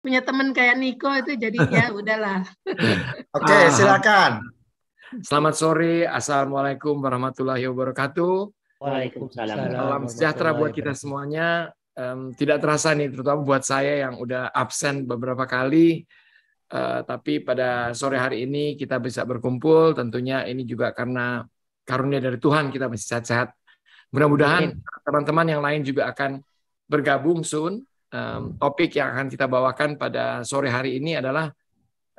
punya teman kayak Niko itu jadi ya udahlah. Oke, okay, ah, silakan. Selamat sore, assalamualaikum warahmatullahi wabarakatuh. Waalaikumsalam. Salam sejahtera buat kita semuanya. Um, tidak terasa nih, terutama buat saya yang udah absen beberapa kali. Uh, tapi pada sore hari ini kita bisa berkumpul. Tentunya ini juga karena karunia dari Tuhan kita masih sehat-sehat. Mudah-mudahan teman-teman yang lain juga akan bergabung soon um, topik yang akan kita bawakan pada sore hari ini adalah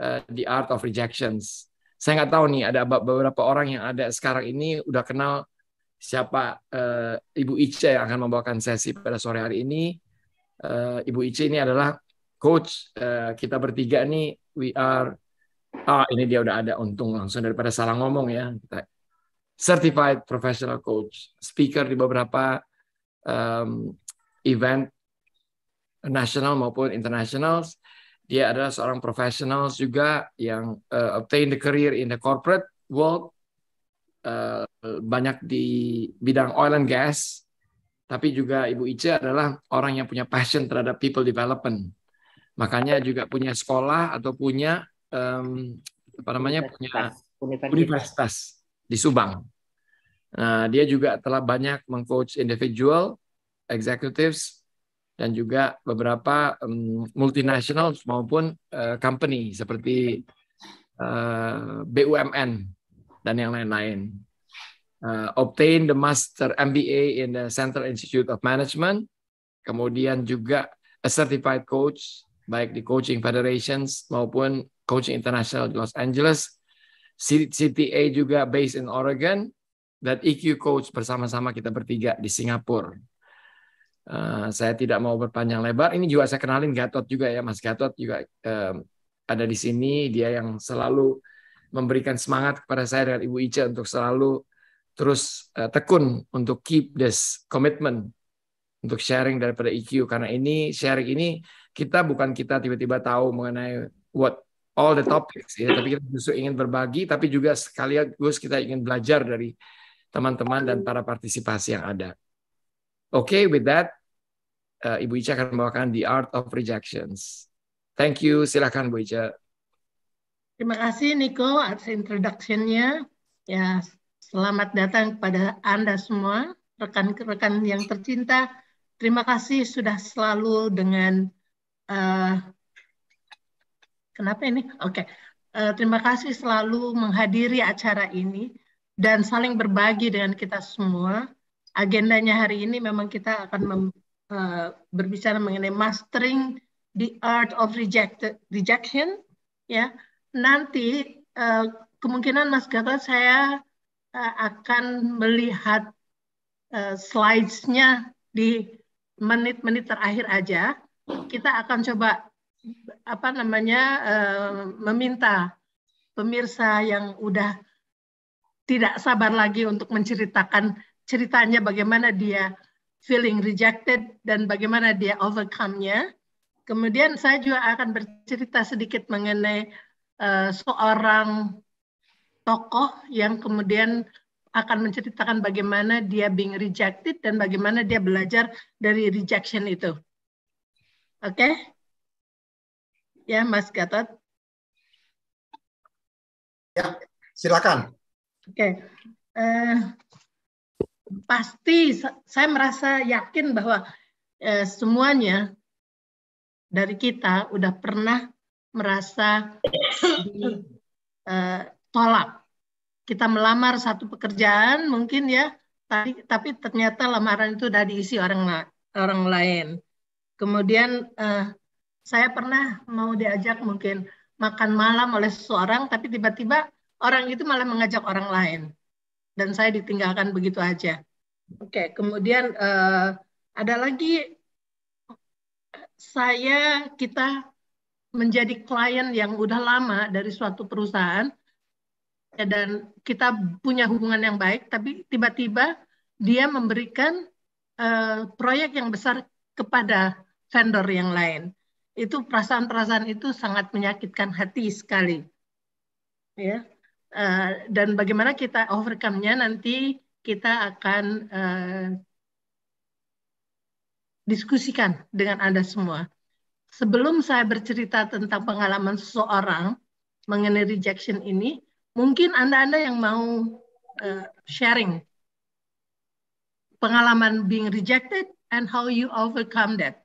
uh, the art of rejections. Saya nggak tahu nih ada beberapa orang yang ada sekarang ini udah kenal siapa uh, Ibu Ica yang akan membawakan sesi pada sore hari ini. Uh, Ibu Ica ini adalah coach uh, kita bertiga nih. We are ah ini dia udah ada untung langsung daripada salah ngomong ya. Kita certified professional coach, speaker di beberapa um, event nasional maupun internasional. Dia adalah seorang profesional juga yang uh, obtain the career in the corporate world uh, banyak di bidang oil and gas. Tapi juga Ibu Ica adalah orang yang punya passion terhadap people development. Makanya juga punya sekolah atau punya um, apa namanya punya universitas, universitas di Subang. Nah, dia juga telah banyak mengcoach individual, executives, dan juga beberapa um, mmm, multinasional maupun uh, company seperti uh, eh, BUMN dan yang lain-lain. Uh, obtain the master MBA in the Central Institute of Management, kemudian juga a certified coach baik di coaching federations maupun coaching international di Los Angeles, CTA juga based in Oregon dan EQ coach bersama-sama kita bertiga di Singapura. Eh, saya tidak mau berpanjang lebar. Ini juga saya kenalin Gatot juga ya, Mas Gatot juga uh, ada di sini. Dia yang selalu memberikan semangat kepada saya dan Ibu Ica untuk selalu terus uh, tekun untuk keep this commitment untuk sharing daripada EQ karena ini sharing ini kita bukan kita tiba-tiba tahu mengenai what all the topics ya, tapi kita justru ingin berbagi tapi juga sekaligus kita ingin belajar dari teman-teman dan para partisipasi yang ada. Oke, okay, with that, uh, Ibu Ica akan membawakan The Art of Rejections. Thank you, silakan Bu Ica. Terima kasih Niko atas introduction-nya. Ya, selamat datang kepada Anda semua, rekan-rekan yang tercinta. Terima kasih sudah selalu dengan uh, kenapa ini? Oke. Okay. Uh, eh, terima kasih selalu menghadiri acara ini dan saling berbagi dengan kita semua. Agendanya hari ini memang kita akan Eh, berbicara mengenai mastering the art of rejected, rejection, ya nanti uh, kemungkinan Mas Gatot saya uh, akan melihat uh, slides-nya di menit-menit terakhir aja. Kita akan coba apa namanya uh, meminta pemirsa yang udah tidak sabar lagi untuk menceritakan ceritanya bagaimana dia feeling rejected dan bagaimana dia overcome-nya. Kemudian saya juga akan bercerita sedikit mengenai uh, seorang tokoh yang kemudian akan menceritakan bagaimana dia being rejected dan bagaimana dia belajar dari rejection itu. Oke? Okay? Ya, Mas Gatot. Ya, silakan. Oke. Okay. Uh, eh, pasti saya merasa yakin bahwa eh, semuanya dari kita udah pernah merasa tolak eh, tolak. kita melamar satu pekerjaan mungkin ya, tapi, tapi ternyata lamaran itu udah diisi orang orang lain. Kemudian eh, saya pernah mau diajak mungkin makan malam oleh seseorang, tapi tiba-tiba orang itu malah mengajak orang lain, dan saya ditinggalkan begitu aja. Oke, okay, kemudian uh, ada lagi saya kita menjadi klien yang udah lama dari suatu perusahaan dan kita punya hubungan yang baik, tapi tiba-tiba dia memberikan uh, proyek yang besar kepada vendor yang lain. Itu perasaan-perasaan itu sangat menyakitkan hati sekali, ya. Uh, dan bagaimana kita overcome-nya nanti kita akan uh, diskusikan dengan Anda semua. Sebelum saya bercerita tentang pengalaman seseorang mengenai rejection ini, mungkin Anda-Anda yang mau uh, sharing pengalaman being rejected and how you overcome that.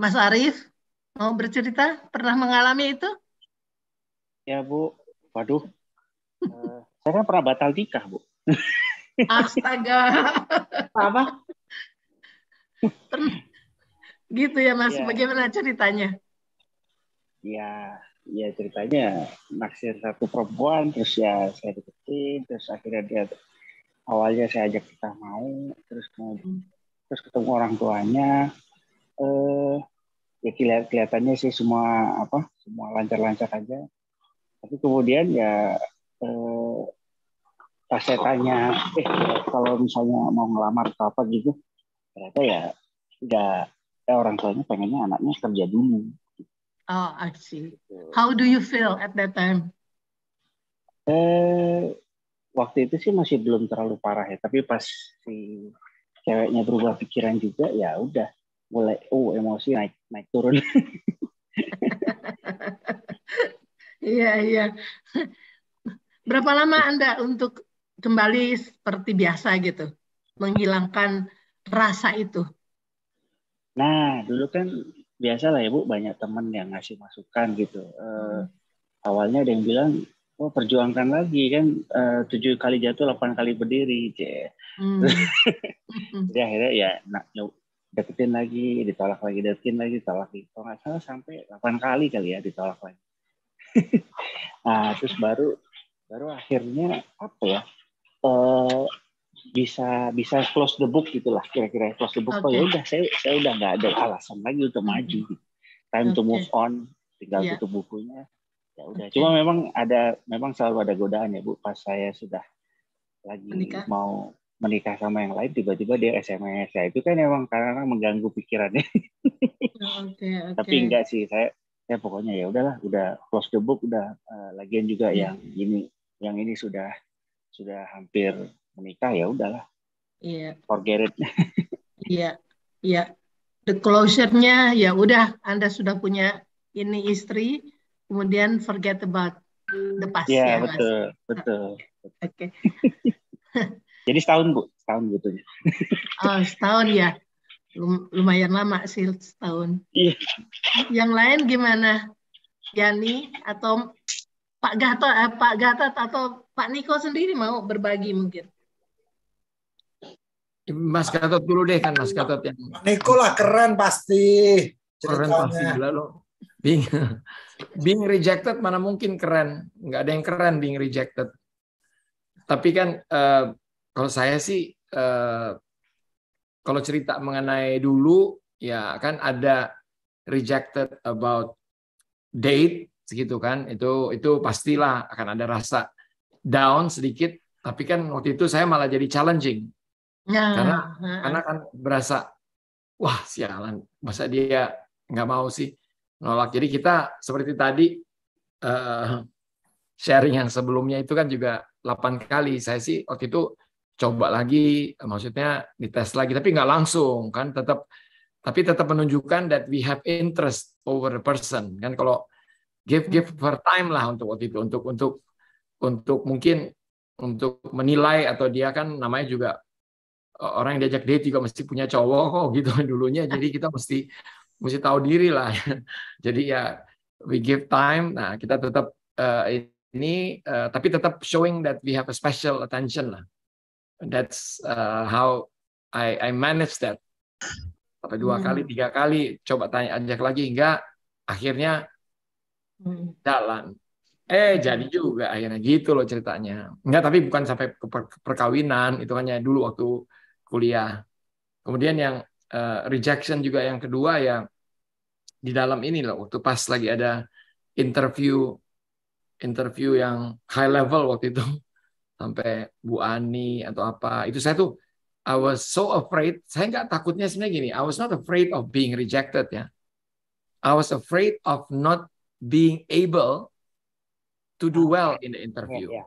Mas Arief, mau bercerita? Pernah mengalami itu? Ya Bu, waduh. Uh, saya kan pernah batal nikah Bu. Astaga. Apa? Gitu ya Mas, ya. bagaimana ceritanya? Ya, ya ceritanya naksir satu perempuan terus ya saya deketin terus akhirnya dia awalnya saya ajak kita mau terus kemudian hmm. terus ketemu orang tuanya eh ya kelihatannya sih semua apa semua lancar-lancar aja tapi kemudian ya eh, pas saya tanya eh kalau misalnya mau ngelamar atau apa gitu ternyata ya nggak ya orang tuanya pengennya anaknya kerja dulu oh I see gitu. how do you feel at that time eh waktu itu sih masih belum terlalu parah ya tapi pas si ceweknya berubah pikiran juga ya udah mulai oh emosi naik naik turun Iya, iya. Berapa lama Anda untuk kembali seperti biasa gitu? Menghilangkan rasa itu? Nah, dulu kan biasa lah ya Bu, banyak teman yang ngasih masukan gitu. Uh, awalnya ada yang bilang, oh perjuangkan lagi kan eh, tujuh kali jatuh, delapan kali berdiri. Hmm. Jadi akhirnya ya nah, deketin lagi, ditolak lagi, deketin lagi, ditolak lagi. Kalau nggak salah sampai 8 kali kali ya ditolak lagi nah terus baru baru akhirnya apa ya uh, bisa bisa close the book gitulah kira-kira close the book okay. oh ya udah saya saya udah nggak ada alasan lagi untuk maju time okay. to move on tinggal yeah. tutup bukunya ya udah okay. cuma memang ada memang selalu ada godaan ya bu pas saya sudah lagi menikah. mau menikah sama yang lain tiba-tiba dia sms ya itu kan emang karena mengganggu pikirannya okay, okay. tapi enggak sih saya ya pokoknya ya udahlah udah close the book udah uh, lagian juga hmm. yang ini yang ini sudah sudah hampir menikah ya udahlah yeah. forget it iya yeah. iya yeah. the closure-nya ya udah anda sudah punya ini istri kemudian forget about the past yeah, ya betul mas. betul oke okay. jadi setahun bu setahun butuhnya gitu. oh setahun ya lumayan lama sih setahun. Iya. Yang lain gimana? Yani atau Pak Gatot, eh, Pak Gata atau Pak Niko sendiri mau berbagi mungkin? Mas Gatot dulu deh kan Mas Gatot yang. Niko lah keren pasti. Keren pasti gila lo. Bing being rejected mana mungkin keren? Nggak ada yang keren Bing rejected. Tapi kan uh, kalau saya sih uh, kalau cerita mengenai dulu ya kan ada rejected about date segitu kan itu itu pastilah akan ada rasa down sedikit tapi kan waktu itu saya malah jadi challenging nah, karena karena kan berasa wah sialan masa dia nggak mau sih nolak jadi kita seperti tadi uh, sharing yang sebelumnya itu kan juga delapan kali saya sih waktu itu coba lagi, maksudnya dites lagi, tapi nggak langsung kan, tetap tapi tetap menunjukkan that we have interest over the person kan kalau give give for time lah untuk waktu itu untuk untuk untuk mungkin untuk menilai atau dia kan namanya juga e, orang yang diajak date juga mesti punya cowok kok gitu dulunya jadi kita mesti mesti tahu diri lah jadi ya we give time nah kita tetap uh, ini uh, tapi tetap showing that we have a special attention lah that's uh, how I, I manage that sampai dua hmm. kali tiga kali coba tanya ajak lagi enggak akhirnya hmm. jalan eh jadi juga akhirnya gitu loh ceritanya enggak tapi bukan sampai perkawinan itu hanya dulu waktu kuliah kemudian yang uh, rejection juga yang kedua yang di dalam ini loh waktu pas lagi ada interview interview yang high level waktu itu sampai Bu Ani atau apa itu saya tuh I was so afraid saya nggak takutnya sebenarnya gini I was not afraid of being rejected ya I was afraid of not being able to do ah, well ya. in the interview ya, ya.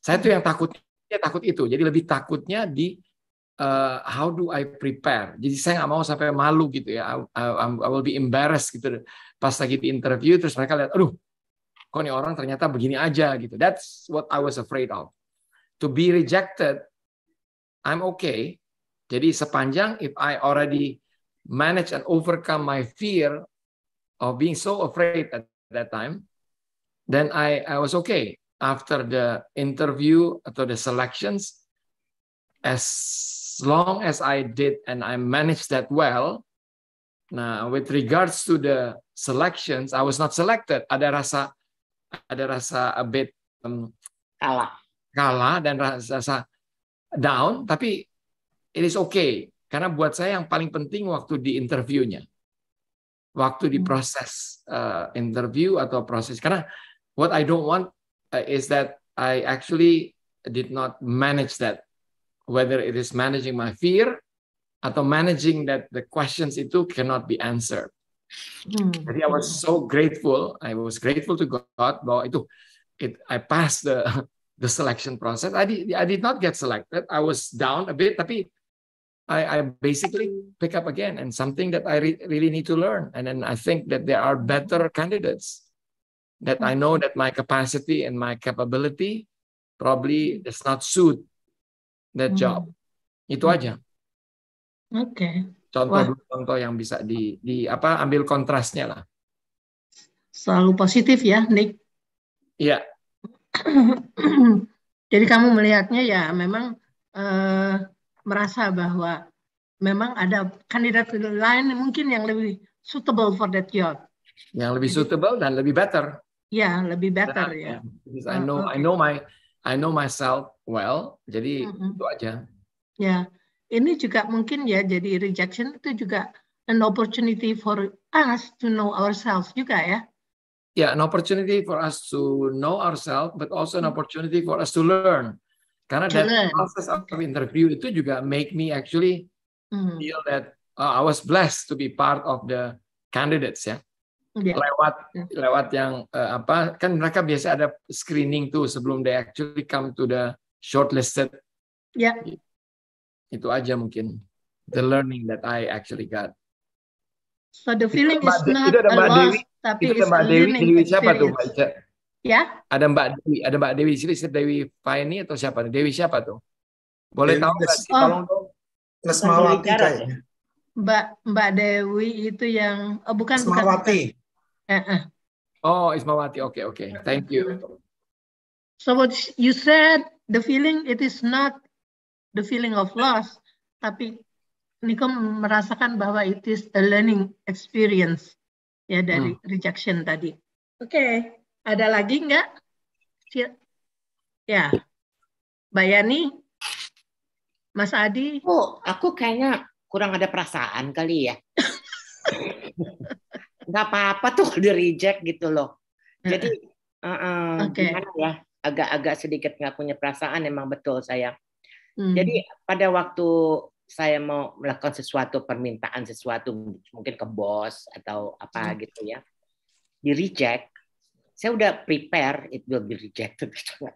saya tuh yang takutnya takut itu jadi lebih takutnya di uh, how do I prepare jadi saya nggak mau sampai malu gitu ya I, I, I will be embarrassed gitu pas lagi di interview terus mereka lihat aduh kok ini orang ternyata begini aja gitu that's what I was afraid of to be rejected, I'm okay. Jadi sepanjang if I already manage and overcome my fear of being so afraid at that time, then I, I was okay. After the interview after the selections, as long as I did and I managed that well, Now, with regards to the selections, I was not selected. Ada rasa, ada rasa a bit um, kalah. kalah dan rasa down, tapi it is okay. Karena buat saya yang paling penting waktu di interviewnya, waktu di hmm. proses uh, interview atau proses. Karena what I don't want eh, is that I actually did not manage that, whether it is managing my fear atau managing that the questions itu cannot be answered. Hmm. Jadi I was so grateful, I was grateful to God bahwa itu it, I passed the the selection process. I did, I did not get selected. I was down a bit, tapi I, I basically pick up again and something that I re really need to learn. And then I think that there are better candidates that I know that my capacity and my capability probably does not suit that hmm. job. Itu hmm. aja. Oke. Okay. Contoh-contoh yang bisa di, di apa ambil kontrasnya lah. Selalu positif ya, Nick. Iya, Jadi kamu melihatnya ya memang eh, merasa bahwa memang ada kandidat lain mungkin yang lebih suitable for that job. Yang lebih suitable dan lebih better. Ya, lebih better ya. Nah, because I ah, know I know my I know myself well. Jadi mm -hmm. itu aja. Ya. Ini juga mungkin ya jadi rejection itu juga an opportunity for us to know ourselves juga ya yeah, an opportunity for us to know ourselves, but also an hmm. opportunity for us to learn. Karena that learn. process of interview itu juga make me actually mm. feel that uh, I was blessed to be part of the candidates ya. Yeah. Lewat yeah. lewat yang uh, apa kan mereka biasa ada screening tuh sebelum they actually come to the shortlisted. Ya. Yeah. Itu aja mungkin the learning that I actually got. So the feeling itu is not a loss. Tapi itu Mbak Dewi, Dewi siapa tuh Mbak Ica? Ya. Ada Mbak Dewi, ada Mbak Dewi sini, Dewi Faini atau siapa? Dewi siapa tuh? Boleh Dewi, tahu nggak Oh. Tolong dong. Nesmawati kayaknya. Mbak Mbak Dewi itu yang oh, bukan Ismawati. Bukan. Uh -uh. Oh Ismawati, oke okay, oke, okay. thank you. So what you said, the feeling it is not the feeling of loss, tapi Niko merasakan bahwa it is a learning experience ya dari hmm. rejection tadi. Oke, okay. ada lagi nggak? Ya, Bayani, Mas Adi. Oh, aku kayaknya kurang ada perasaan kali ya. nggak apa-apa tuh di reject gitu loh. Jadi, uh, uh, eh, okay. gimana ya? Agak-agak sedikit nggak punya perasaan emang betul saya. Hmm. Jadi pada waktu saya mau melakukan sesuatu permintaan sesuatu mungkin ke bos atau apa hmm. gitu ya di reject saya udah prepare it will be rejected gitu.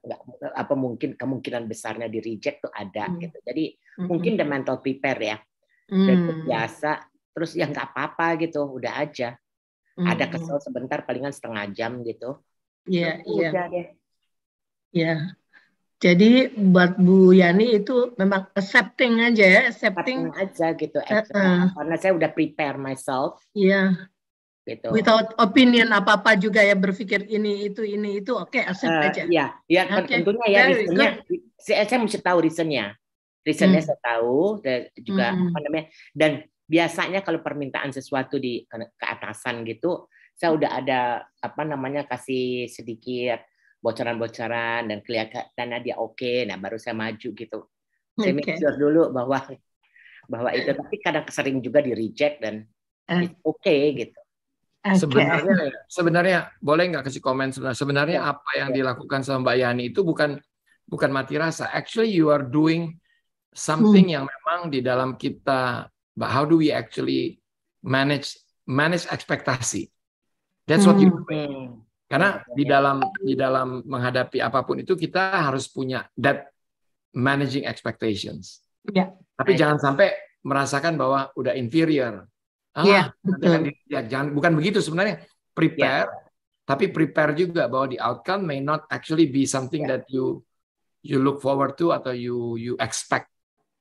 apa mungkin kemungkinan besarnya di reject tuh ada hmm. gitu jadi hmm. mungkin the mental prepare ya hmm. biasa terus ya nggak apa-apa gitu udah aja hmm. ada kesel sebentar palingan setengah jam gitu iya iya iya jadi buat Bu Yani itu memang accepting aja ya, accepting, accepting aja gitu. Uh, Karena saya udah prepare myself. Iya. Yeah. Gitu. Without opinion apa apa juga ya berpikir ini itu ini itu oke okay, accept uh, aja. Iya, yeah. ya kan okay. tentunya ya reasonnya. Saya, saya mesti tahu reasonnya. Reasonnya hmm. saya tahu dan juga hmm. apa namanya dan biasanya kalau permintaan sesuatu di keatasan gitu, saya hmm. udah ada apa namanya kasih sedikit bocoran-bocoran dan kelihatannya dia oke, okay, nah baru saya maju gitu. Saya mikir sure dulu bahwa bahwa itu eh. tapi kadang sering juga di reject dan uh. oke okay, gitu. Okay. Sebenarnya sebenarnya boleh nggak kasih komen sebenarnya, sebenarnya yeah. apa yang yeah. dilakukan sama Mbak Yani itu bukan bukan mati rasa. Actually you are doing something hmm. yang memang di dalam kita but how do we actually manage manage ekspektasi. That's what hmm. you do. Hmm. Karena iya, di iya. dalam di dalam menghadapi apapun itu kita harus punya that managing expectations. Ya. Tapi ya. jangan sampai merasakan bahwa udah inferior. Ah, iya, ya, jangan bukan begitu sebenarnya. Prepare, ya. tapi prepare juga bahwa the outcome may not actually be something ya. that you you look forward to atau you you expect.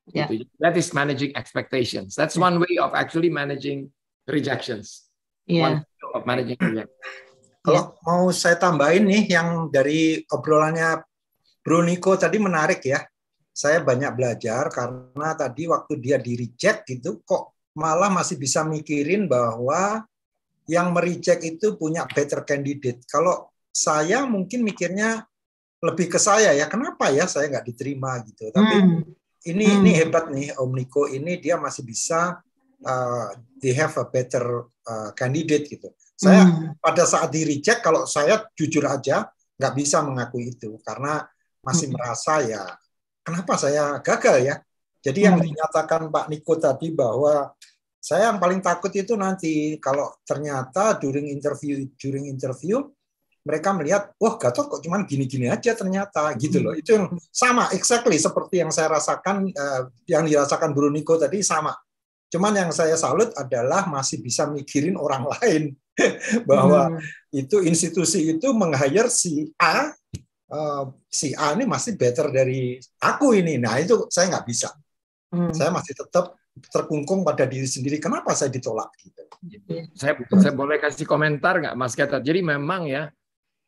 Ya. Gitu. That is managing expectations. That's one way of actually managing rejections. ya. One way of managing rejections. Kalau ya. mau saya tambahin nih yang dari obrolannya Bro Niko tadi menarik ya. Saya banyak belajar karena tadi waktu dia di reject gitu kok malah masih bisa mikirin bahwa yang mereject itu punya better candidate. Kalau saya mungkin mikirnya lebih ke saya ya, kenapa ya saya nggak diterima gitu. Tapi hmm. ini hmm. ini hebat nih Om Niko ini dia masih bisa uh, they have a better uh, candidate gitu. Saya hmm. pada saat di reject kalau saya jujur aja nggak bisa mengakui itu karena masih hmm. merasa ya kenapa saya gagal ya. Jadi hmm. yang dinyatakan Pak Niko tadi bahwa saya yang paling takut itu nanti kalau ternyata during interview during interview mereka melihat, wah oh, Gatot kok cuman gini-gini aja ternyata gitu loh. Itu yang hmm. sama exactly seperti yang saya rasakan uh, yang dirasakan Bruno Niko tadi sama. Cuman yang saya salut adalah masih bisa mikirin orang lain. bahwa hmm. itu institusi itu menghajar si A Uh, si A ini masih better dari aku ini. Nah itu saya nggak bisa. Hmm. Saya masih tetap terkungkung pada diri sendiri. Kenapa saya ditolak? Gitu. Iya. Saya, saya boleh kasih komentar nggak, Mas Gatot? Jadi memang ya,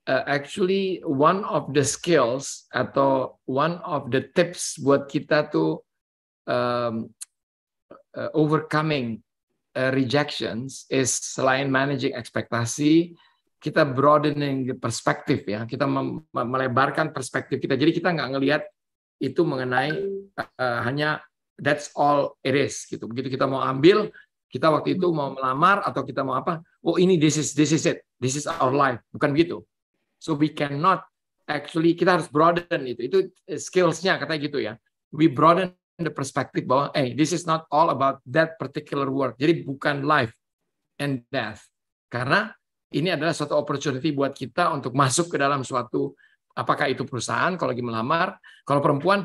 uh, actually one of the skills atau one of the tips buat kita tuh um, uh, overcoming Eh, rejections is selain managing ekspektasi, kita broadening perspektif ya, kita melebarkan perspektif kita. Jadi kita nggak ngelihat itu mengenai uh, hanya that's all it is gitu. Begitu kita mau ambil, kita waktu itu mau melamar atau kita mau apa? Oh ini this is this is it, this is our life. Bukan begitu. So we cannot actually kita harus broaden itu. Itu skillsnya katanya gitu ya. We broaden the perspective bahwa hey this is not all about that particular work jadi bukan life and death karena ini adalah suatu opportunity buat kita untuk masuk ke dalam suatu apakah itu perusahaan kalau lagi melamar kalau perempuan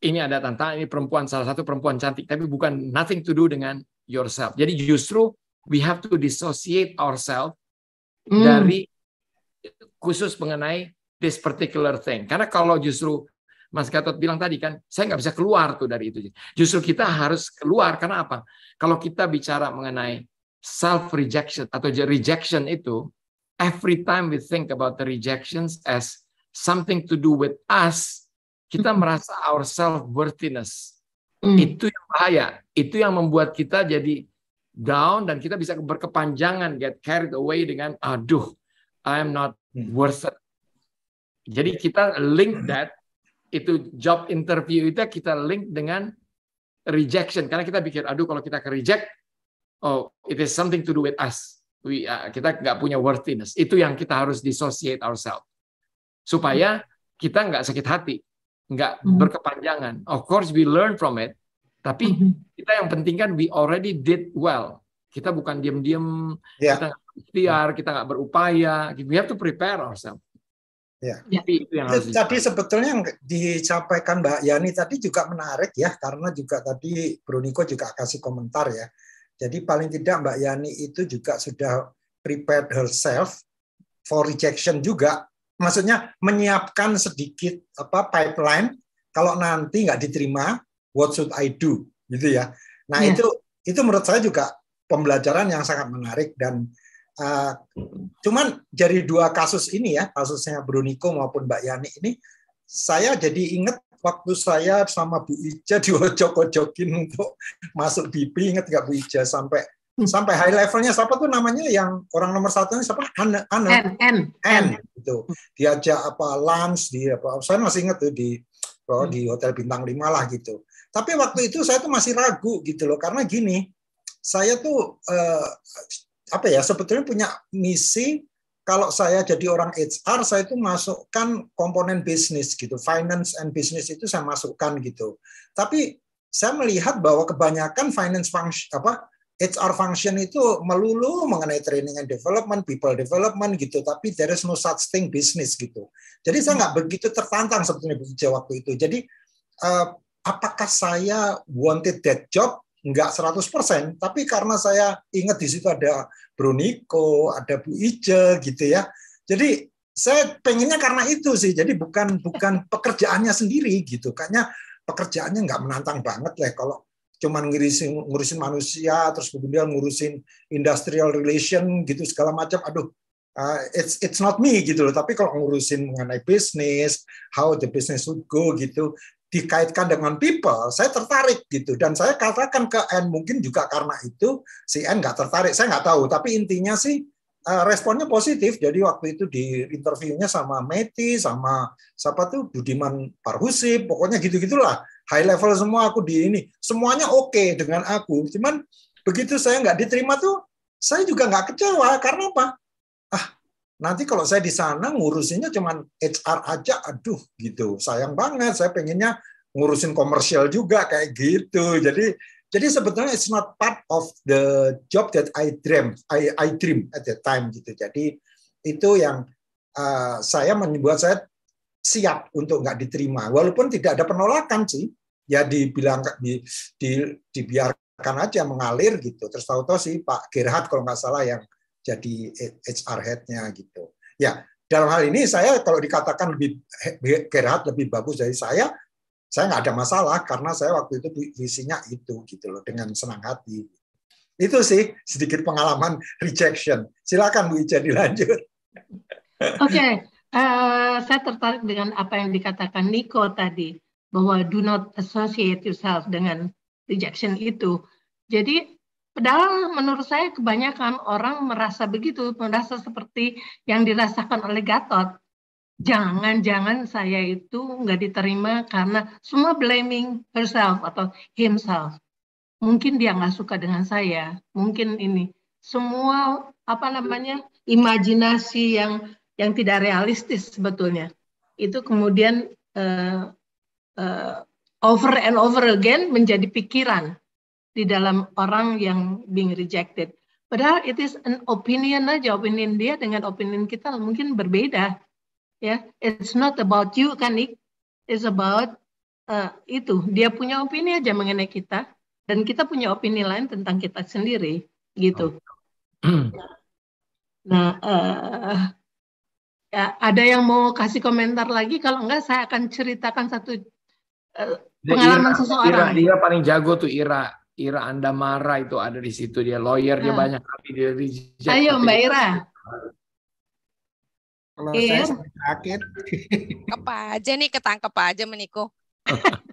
ini ada tantangan ini perempuan salah satu perempuan cantik tapi bukan nothing to do dengan yourself jadi justru we have to dissociate ourselves mm. dari khusus mengenai this particular thing karena kalau justru Mas Gatot bilang tadi kan, saya nggak bisa keluar tuh dari itu. Justru kita harus keluar karena apa? Kalau kita bicara mengenai self rejection atau rejection itu, every time we think about the rejections as something to do with us, kita mm-hmm. merasa our self worthiness. Hmm. Itu yang bahaya. Itu yang membuat kita jadi down dan kita bisa berkepanjangan get carried away dengan aduh, I am not hmm. worth it. Jadi kita link that itu job interview itu kita link dengan rejection karena kita pikir aduh kalau kita ke reject oh it is something to do with us we uh, kita nggak punya worthiness itu yang kita harus dissociate ourselves supaya kita nggak sakit hati nggak hmm. berkepanjangan of course we learn from it tapi hmm. kita yang penting kan we already did well kita bukan diam-diam yeah. kita nggak kita nggak berupaya we have to prepare ourselves Ya. itu tadi sebetulnya yang disampaikan Mbak Yani tadi juga menarik ya karena juga tadi Bruniko juga kasih komentar ya. Jadi paling tidak Mbak Yani itu juga sudah prepared herself for rejection juga. Maksudnya menyiapkan sedikit apa pipeline kalau nanti nggak diterima what should I do gitu ya. Nah, ya. itu itu menurut saya juga pembelajaran yang sangat menarik dan Uh, cuman dari dua kasus ini ya, kasusnya Bruniko maupun Mbak Yani ini, saya jadi inget waktu saya sama Bu Ija diojok-ojokin untuk masuk BP, ingat nggak Bu Ica sampai hmm. sampai high levelnya siapa tuh namanya yang orang nomor satu ini siapa Anne Anne N N, N. gitu diajak apa lunch di apa saya masih inget tuh di oh, di hotel bintang lima lah gitu tapi waktu itu saya tuh masih ragu gitu loh karena gini saya tuh eh, apa ya sebetulnya punya misi kalau saya jadi orang HR saya itu masukkan komponen bisnis gitu finance and business itu saya masukkan gitu tapi saya melihat bahwa kebanyakan finance function apa HR function itu melulu mengenai training and development, people development gitu, tapi there is no such thing business gitu. Jadi saya nggak begitu tertantang sebetulnya bekerja waktu itu. Jadi uh, apakah saya wanted that job? nggak 100%, tapi karena saya ingat di situ ada Bruniko, ada Bu Ije gitu ya. Jadi saya pengennya karena itu sih. Jadi bukan bukan pekerjaannya sendiri gitu. Kayaknya pekerjaannya nggak menantang banget lah kalau cuman ngurusin ngurusin manusia terus kemudian ngurusin industrial relation gitu segala macam aduh uh, it's it's not me gitu loh tapi kalau ngurusin mengenai bisnis how the business would go gitu dikaitkan dengan people, saya tertarik gitu. Dan saya katakan ke N mungkin juga karena itu si N nggak tertarik. Saya nggak tahu. Tapi intinya sih eh, responnya positif. Jadi waktu itu di interviewnya sama Meti, sama siapa tuh Budiman Parhusi, pokoknya gitu-gitulah. High level semua aku di ini. Semuanya oke okay dengan aku. Cuman begitu saya nggak diterima tuh, saya juga nggak kecewa. Karena apa? Nanti kalau saya di sana ngurusinnya cuma HR aja, aduh gitu. Sayang banget, saya pengennya ngurusin komersial juga kayak gitu. Jadi jadi sebetulnya it's not part of the job that I dream I, I dream at that time gitu. Jadi itu yang uh, saya membuat saya siap untuk nggak diterima. Walaupun tidak ada penolakan sih, ya dibilang di, di dibiarkan aja mengalir gitu. Terus tahu-tahu sih Pak Gerhard kalau nggak salah yang jadi HR head-nya gitu. Ya, dalam hal ini saya kalau dikatakan lebih Gerhard lebih bagus dari saya, saya nggak ada masalah karena saya waktu itu visinya itu gitu loh dengan senang hati. Itu sih sedikit pengalaman rejection. Silakan Bu Ica dilanjut. Oke, okay. uh, eh, saya tertarik dengan apa yang dikatakan Nico tadi bahwa do not associate yourself dengan rejection itu. Jadi Padahal menurut saya kebanyakan orang merasa begitu, merasa seperti yang dirasakan oleh Gatot. Jangan-jangan saya itu nggak diterima karena semua blaming herself atau himself. Mungkin dia nggak suka dengan saya, mungkin ini. Semua apa namanya imajinasi yang yang tidak realistis sebetulnya itu kemudian uh, uh, over and over again menjadi pikiran di dalam orang yang being rejected. Padahal it is an opinion aja, opinion dia dengan opinion kita mungkin berbeda. Ya, yeah. it's not about you kan, Nick. It's about uh, itu. Dia punya opini aja mengenai kita, dan kita punya opini lain tentang kita sendiri, gitu. nah, uh, ya, ada yang mau kasih komentar lagi? Kalau enggak, saya akan ceritakan satu uh, pengalaman Ira, seseorang. Ira, Ira paling jago tuh Ira. Ira anda Andamara itu ada di situ dia lawyer nah. dia ah. banyak tapi dia reject. Ayo Mbak Ira. Kalau iya. sakit. Apa aja nih ketangkep aja meniko.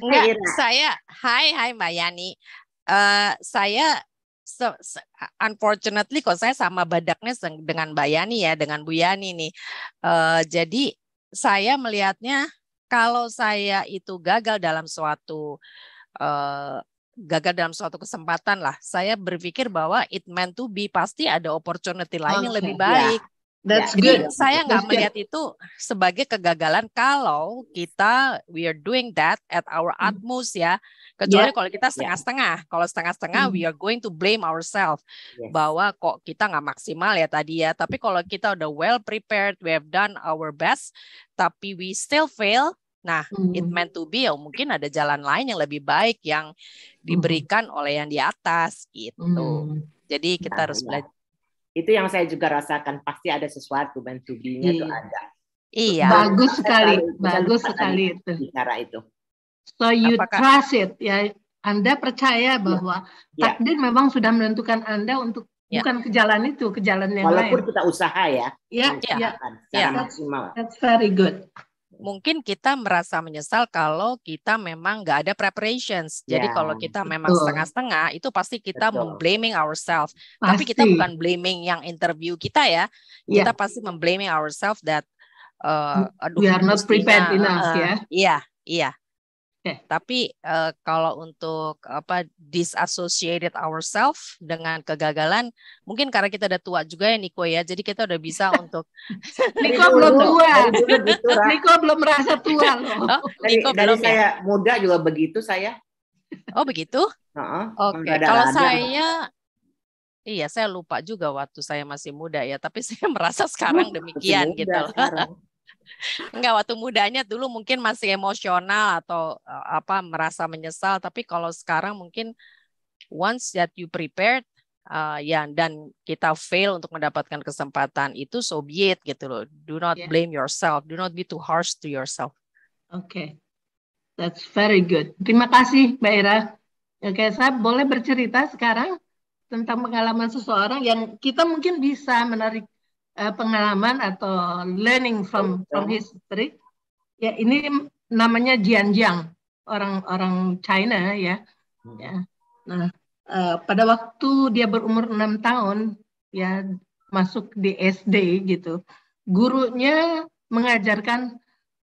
Enggak, saya hai hai Mbak Yani. Uh, saya so, so, unfortunately kok saya sama badaknya dengan Mbak Yani ya, dengan Bu Yani nih. Uh, jadi saya melihatnya kalau saya itu gagal dalam suatu uh, gagal dalam suatu kesempatan lah. Saya berpikir bahwa it meant to be pasti ada opportunity lain okay, yang lebih ya. baik. Yeah. That's good. saya nggak melihat good. itu sebagai kegagalan kalau kita we are doing that at our mm. utmost ya. Kecuali yeah. kalau kita ya. setengah-setengah. Yeah. Kalau setengah-setengah mm. we are going to blame ourselves yeah. bahwa kok kita nggak maksimal ya tadi ya. Tapi kalau kita udah well prepared, we have done our best, tapi we still fail, Nah, hmm. it meant to be ya mungkin ada jalan lain yang lebih baik yang hmm. diberikan hmm. oleh yang di atas gitu. Hmm. Jadi kita nah, harus belajar. Itu yang saya juga rasakan pasti ada sesuatu meant to be-nya itu iya. ada. Iya. Bagus sekali, bagus sekali itu. cara itu. So you Apakah, trust it ya. Anda percaya iya. bahwa ya. takdir ya. memang sudah menentukan Anda untuk ya. bukan ke jalan itu, ke jalan yang Walaupun lain. Walaupun kita usaha ya. Iya, iya. Ya. Maksimal. That's very good mungkin kita merasa menyesal kalau kita memang nggak ada preparations. Ya, Jadi yeah, kalau kita memang setengah-setengah itu pasti kita memblaming ourselves. Pasti. Tapi kita bukan blaming yang interview kita ya. Yeah. Kita pasti memblaming ourselves that uh, aduh, we are not prepared enough uh-uh. ya. Iya, iya. Eh. Tapi uh, kalau untuk apa disassociated ourselves dengan kegagalan, mungkin karena kita udah tua juga ya Niko ya, jadi kita udah bisa untuk Niko belum tua, gitu, Niko belum merasa tua loh. Oh, Niko dari belum saya ya? muda juga begitu saya. Oh begitu? uh huh Oke. Okay. Kalau saya Iya, saya lupa juga waktu saya masih muda ya, tapi saya merasa sekarang demikian gitu. sekarang. Enggak waktu mudanya dulu mungkin masih emosional atau eh, apa merasa menyesal tapi kalau sekarang mungkin once that you prepared uh, ya dan kita fail untuk mendapatkan kesempatan itu so be it gitu loh. Do not yeah. blame yourself. Do not be too harsh to yourself. Oke. Okay. That's very good. Terima kasih Mbak Ira. Oke, okay, saya boleh bercerita sekarang tentang pengalaman seseorang yang kita mungkin bisa menarik Eh, pengalaman atau learning from from history. Ya ini namanya Jianjiang orang-orang China ya. Hmm. ya. Nah uh, pada waktu dia berumur enam tahun ya masuk di SD gitu, gurunya mengajarkan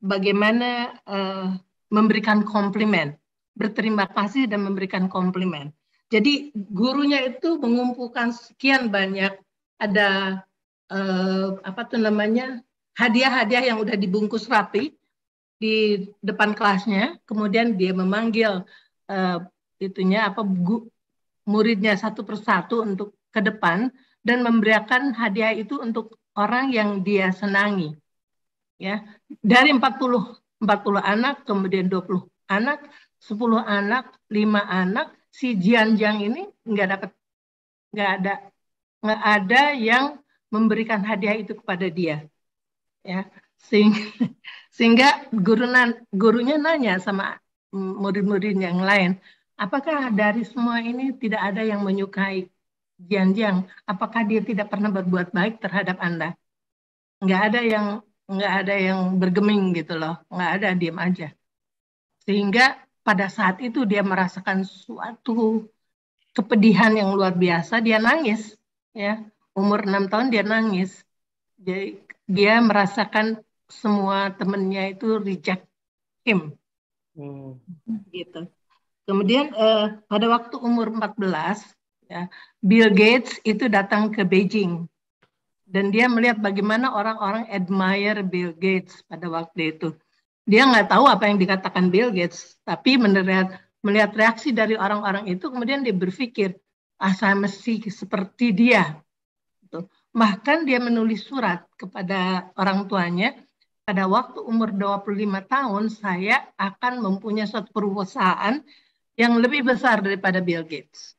bagaimana uh, memberikan komplimen, berterima kasih dan memberikan komplimen. Jadi gurunya itu mengumpulkan sekian banyak ada eh, apa tuh namanya hadiah-hadiah yang udah dibungkus rapi di depan kelasnya. Kemudian dia memanggil eh, itunya apa bu, muridnya satu persatu untuk ke depan dan memberikan hadiah itu untuk orang yang dia senangi. Ya, dari 40 40 anak, kemudian 20 anak, 10 anak, 5 anak, si Jianjang ini nggak dapat nggak ada nggak ada yang memberikan hadiah itu kepada dia. Ya, sehingga, sehingga guru gurunya nanya sama murid-murid yang lain, apakah dari semua ini tidak ada yang menyukai Jianjiang? Apakah dia tidak pernah berbuat baik terhadap Anda? Nggak ada yang nggak ada yang bergeming gitu loh, nggak ada diam aja. Sehingga pada saat itu dia merasakan suatu kepedihan yang luar biasa, dia nangis ya umur enam tahun dia nangis. Jadi dia merasakan semua temennya itu reject him. Hmm. Gitu. Kemudian uh, pada waktu umur 14, ya, Bill Gates itu datang ke Beijing dan dia melihat bagaimana orang-orang admire Bill Gates pada waktu itu. Dia nggak tahu apa yang dikatakan Bill Gates, tapi melihat melihat reaksi dari orang-orang itu, kemudian dia berpikir, ah saya mesti seperti dia. Bahkan dia menulis surat kepada orang tuanya, pada waktu umur 25 tahun saya akan mempunyai suatu perusahaan yang lebih besar daripada Bill Gates.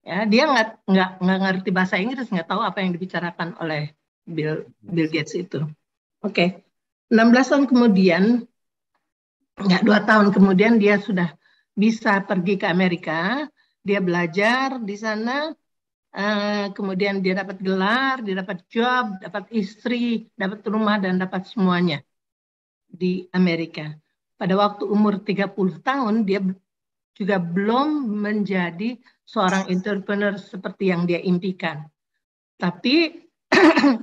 Ya, dia nggak nggak nggak ngerti bahasa Inggris, nggak tahu apa yang dibicarakan oleh Bill Bill Gates itu. Oke, okay. 16 tahun kemudian, nggak dua tahun kemudian dia sudah bisa pergi ke Amerika. Dia belajar di sana, Eh, kemudian dia dapat gelar, dia dapat job, dapat istri, dapat rumah, dan dapat semuanya di Amerika. Pada waktu umur 30 tahun, dia juga belum menjadi seorang entrepreneur seperti yang dia impikan. Tapi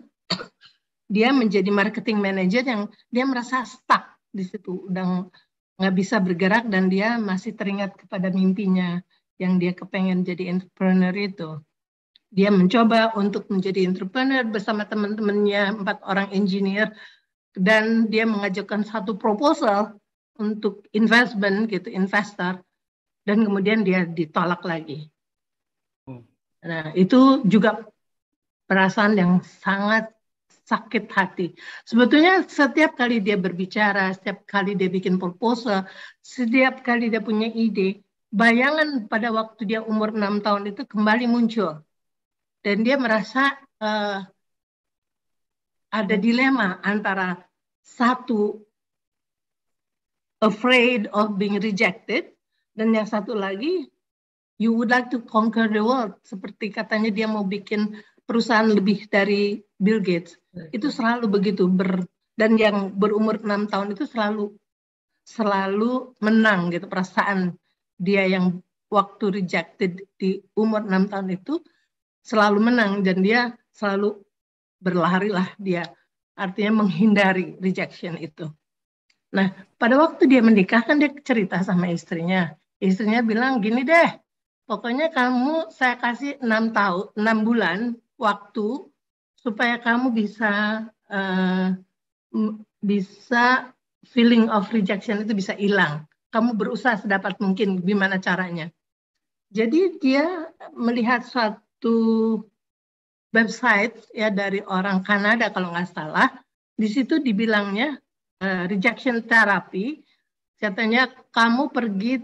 dia menjadi marketing manager yang dia merasa stuck di situ, udah nggak bisa bergerak dan dia masih teringat kepada mimpinya yang dia kepengen jadi entrepreneur itu dia mencoba untuk menjadi entrepreneur bersama teman-temannya empat orang engineer dan dia mengajukan satu proposal untuk investment gitu investor dan kemudian dia ditolak lagi. Hmm. Nah itu juga perasaan yang sangat sakit hati. Sebetulnya setiap kali dia berbicara, setiap kali dia bikin proposal, setiap kali dia punya ide, bayangan pada waktu dia umur enam tahun itu kembali muncul dan dia merasa uh, ada dilema antara satu afraid of being rejected dan yang satu lagi you would like to conquer the world seperti katanya dia mau bikin perusahaan lebih dari Bill Gates itu selalu begitu ber dan yang berumur enam tahun itu selalu selalu menang gitu perasaan dia yang waktu rejected di umur enam tahun itu selalu menang dan dia selalu berlari lah dia artinya menghindari rejection itu. Nah, pada waktu dia menikah kan dia cerita sama istrinya. Istrinya bilang gini deh, pokoknya kamu saya kasih enam tahun, enam bulan waktu supaya kamu bisa uh, bisa feeling of rejection itu bisa hilang. Kamu berusaha sedapat mungkin gimana caranya. Jadi dia melihat suatu satu website ya dari orang Kanada kalau nggak salah. Di situ dibilangnya uh, rejection therapy, katanya kamu pergi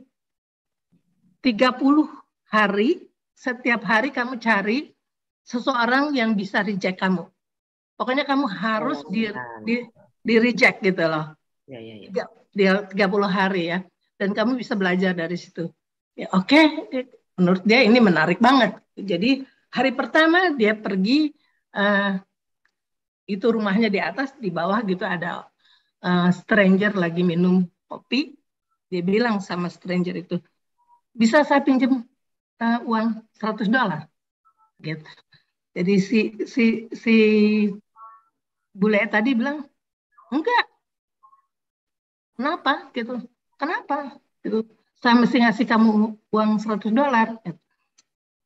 30 hari, setiap hari kamu cari seseorang yang bisa reject kamu. Pokoknya kamu harus di, oh, iya. di, di reject gitu loh. Ya, ya, ya. 30 hari ya. Dan kamu bisa belajar dari situ. Ya, Oke, okay menurut dia ini menarik banget. Jadi hari pertama dia pergi uh, itu rumahnya di atas, di bawah gitu ada uh, stranger lagi minum kopi. Dia bilang sama stranger itu, bisa saya pinjam uh, uang 100 dolar? Gitu. Jadi si si si bule tadi bilang enggak. Kenapa gitu? Kenapa gitu? saya mesti ngasih kamu uang 100 dolar.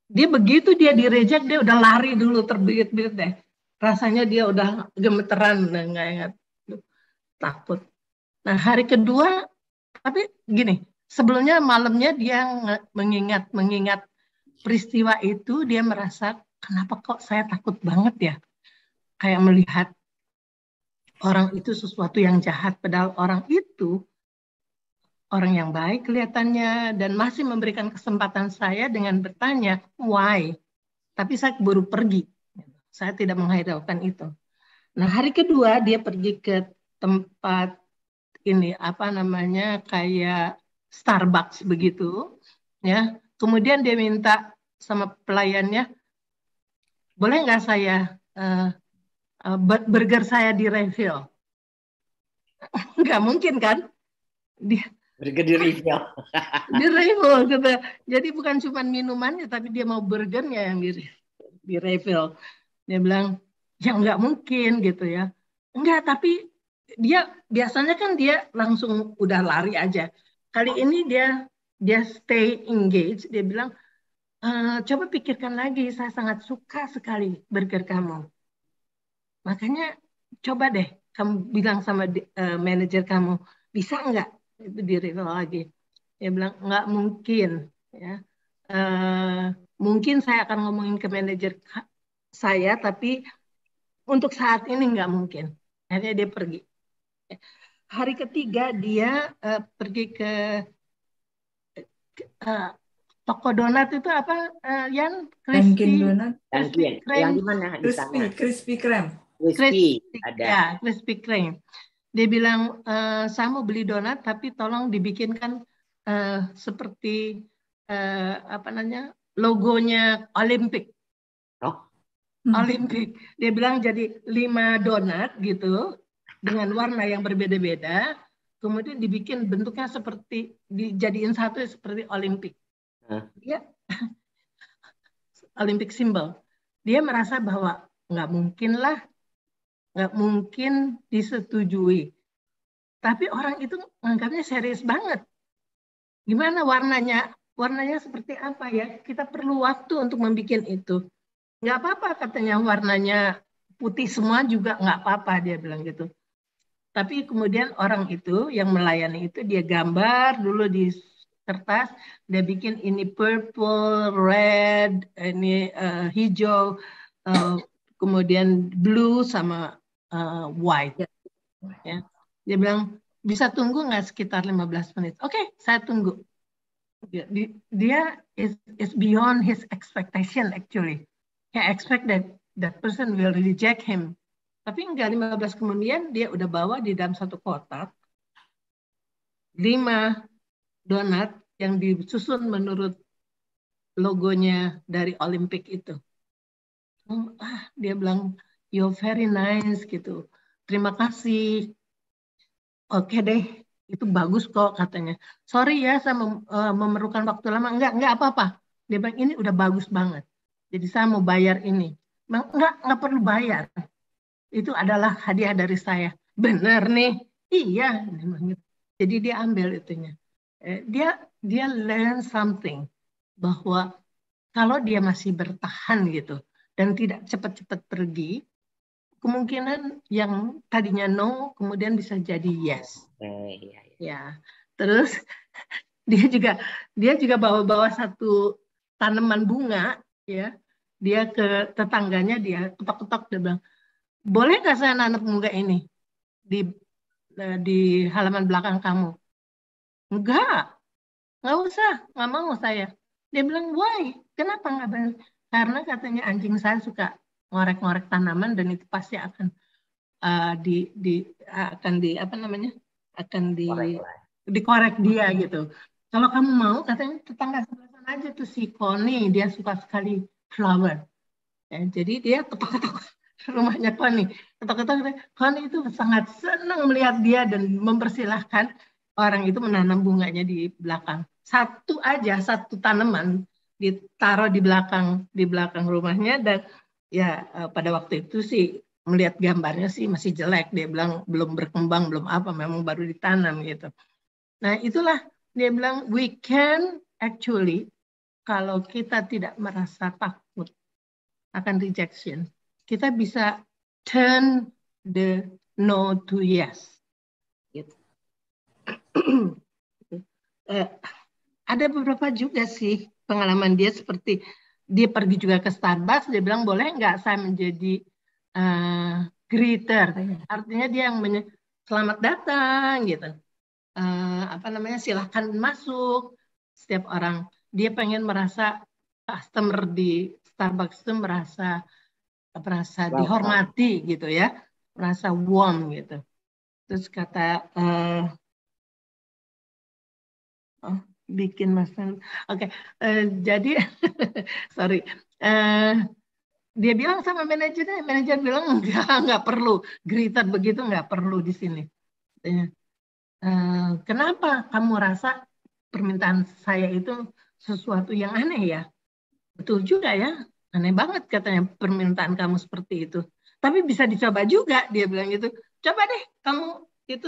Dia begitu dia direject, dia udah lari dulu terbit-bit deh. Rasanya dia udah gemeteran, nggak ingat. Takut. Nah hari kedua, tapi gini, sebelumnya malamnya dia mengingat mengingat peristiwa itu dia merasa kenapa kok saya takut banget ya kayak melihat orang itu sesuatu yang jahat padahal orang itu orang yang baik kelihatannya dan masih memberikan kesempatan saya dengan bertanya why tapi saya baru pergi saya tidak menghiraukan itu nah hari kedua dia pergi ke tempat ini apa namanya kayak Starbucks begitu ya kemudian dia minta sama pelayannya boleh nggak saya uh, uh, burger saya di refill nggak mungkin kan dia Burger refill. di refill gitu. Jadi bukan cuma minumannya tapi dia mau burgernya yang di, di refill. Dia bilang ya nggak mungkin gitu ya. Enggak, tapi dia biasanya kan dia langsung udah lari aja. Kali ini dia dia stay engaged, dia bilang e, coba pikirkan lagi, saya sangat suka sekali burger kamu. Makanya coba deh kamu bilang sama uh, manajer kamu, bisa nggak itu diri lagi dia bilang nggak mungkin ya uh, mungkin saya akan ngomongin ke manajer saya tapi untuk saat ini nggak mungkin akhirnya dia pergi hari ketiga dia uh, pergi ke uh, toko donat itu apa uh, yang crispy donat crispy yang di mana di sana crispy krem crispy ada ya crispy krem dia bilang e, saya mau beli donat tapi tolong dibikinkan e, seperti e, apa namanya logonya Olimpik. Oh. Hmm. Olimpik. Dia bilang jadi lima donat gitu dengan warna yang berbeda-beda. Kemudian dibikin bentuknya seperti dijadiin satu seperti Olimpik. Huh? Olimpik simbol. Dia merasa bahwa nggak mungkin lah nggak mungkin disetujui. Tapi orang itu menganggapnya serius banget. Gimana warnanya? Warnanya seperti apa ya? Kita perlu waktu untuk membuat itu. Nggak apa-apa katanya warnanya putih semua juga nggak apa-apa dia bilang gitu. Tapi kemudian orang itu yang melayani itu dia gambar dulu di kertas, dia bikin ini purple, red, ini uh, hijau, uh, kemudian blue sama uh, eh, why. Ya. ya. Dia bilang bisa tunggu nggak sekitar 15 menit? Oke, okay, saya tunggu. Ya, dia, is, is beyond his expectation actually. He expect that that person will reject him. Tapi enggak 15 kemudian dia udah bawa di dalam satu kotak lima donat yang disusun menurut logonya dari Olimpik itu. Ah, dia bilang you're very nice gitu. Terima kasih. Oke okay deh, itu bagus kok katanya. Sorry ya saya mem uh, memerlukan waktu lama. Enggak, enggak apa-apa. Dia bilang ini udah bagus banget. Jadi saya mau bayar ini. Enggak, enggak perlu bayar. Itu adalah hadiah dari saya. Benar nih. Iya, gitu. jadi dia ambil itunya. Eh, dia dia learn something bahwa kalau dia masih bertahan gitu dan tidak cepat-cepat pergi, kemungkinan yang tadinya no kemudian bisa jadi yes. Okay, eh, iya, iya. Ya. Terus dia juga dia juga bawa-bawa satu tanaman bunga ya. Dia ke tetangganya dia ketok-ketok dia bilang, "Boleh nggak saya nanam bunga ini di eh, di halaman belakang kamu?" "Enggak. Nggak usah, nggak mau saya." Dia bilang, "Why? Kenapa nggak boleh?" Karena katanya anjing saya suka ngorek-ngorek tanaman dan itu pasti akan uh, di di akan di apa namanya akan di Korek. dikorek dia hmm. gitu. Kalau kamu mau katanya tetangga sebelah sana aja tuh si Koni dia suka sekali flower. Ya, jadi dia ketok-ketok rumahnya Koni. Ketok-ketok Koni itu sangat senang melihat dia dan mempersilahkan orang itu menanam bunganya di belakang. Satu aja, satu tanaman ditaruh di belakang di belakang rumahnya dan ya eh, pada waktu itu sih melihat gambarnya sih masih jelek dia bilang belum berkembang belum apa memang baru ditanam gitu nah itulah dia bilang we can actually kalau kita tidak merasa takut akan rejection kita bisa turn the no to yes gitu eh, ada beberapa juga sih pengalaman dia seperti dia pergi juga ke Starbucks dia bilang boleh nggak saya menjadi uh, greeter artinya dia yang menye- selamat datang gitu uh, apa namanya silahkan masuk setiap orang dia pengen merasa customer di Starbucks itu merasa merasa dihormati gitu ya merasa warm gitu terus kata uh, oh, bikin Mas Oke, okay. uh, eh, jadi sorry. Uh, dia bilang sama manajernya, manajer bilang enggak, enggak perlu. greeter begitu enggak perlu di sini. Uh, kenapa kamu rasa permintaan saya itu sesuatu yang aneh ya? Betul juga ya, aneh banget katanya permintaan kamu seperti itu. Tapi bisa dicoba juga, dia bilang gitu. Coba deh kamu itu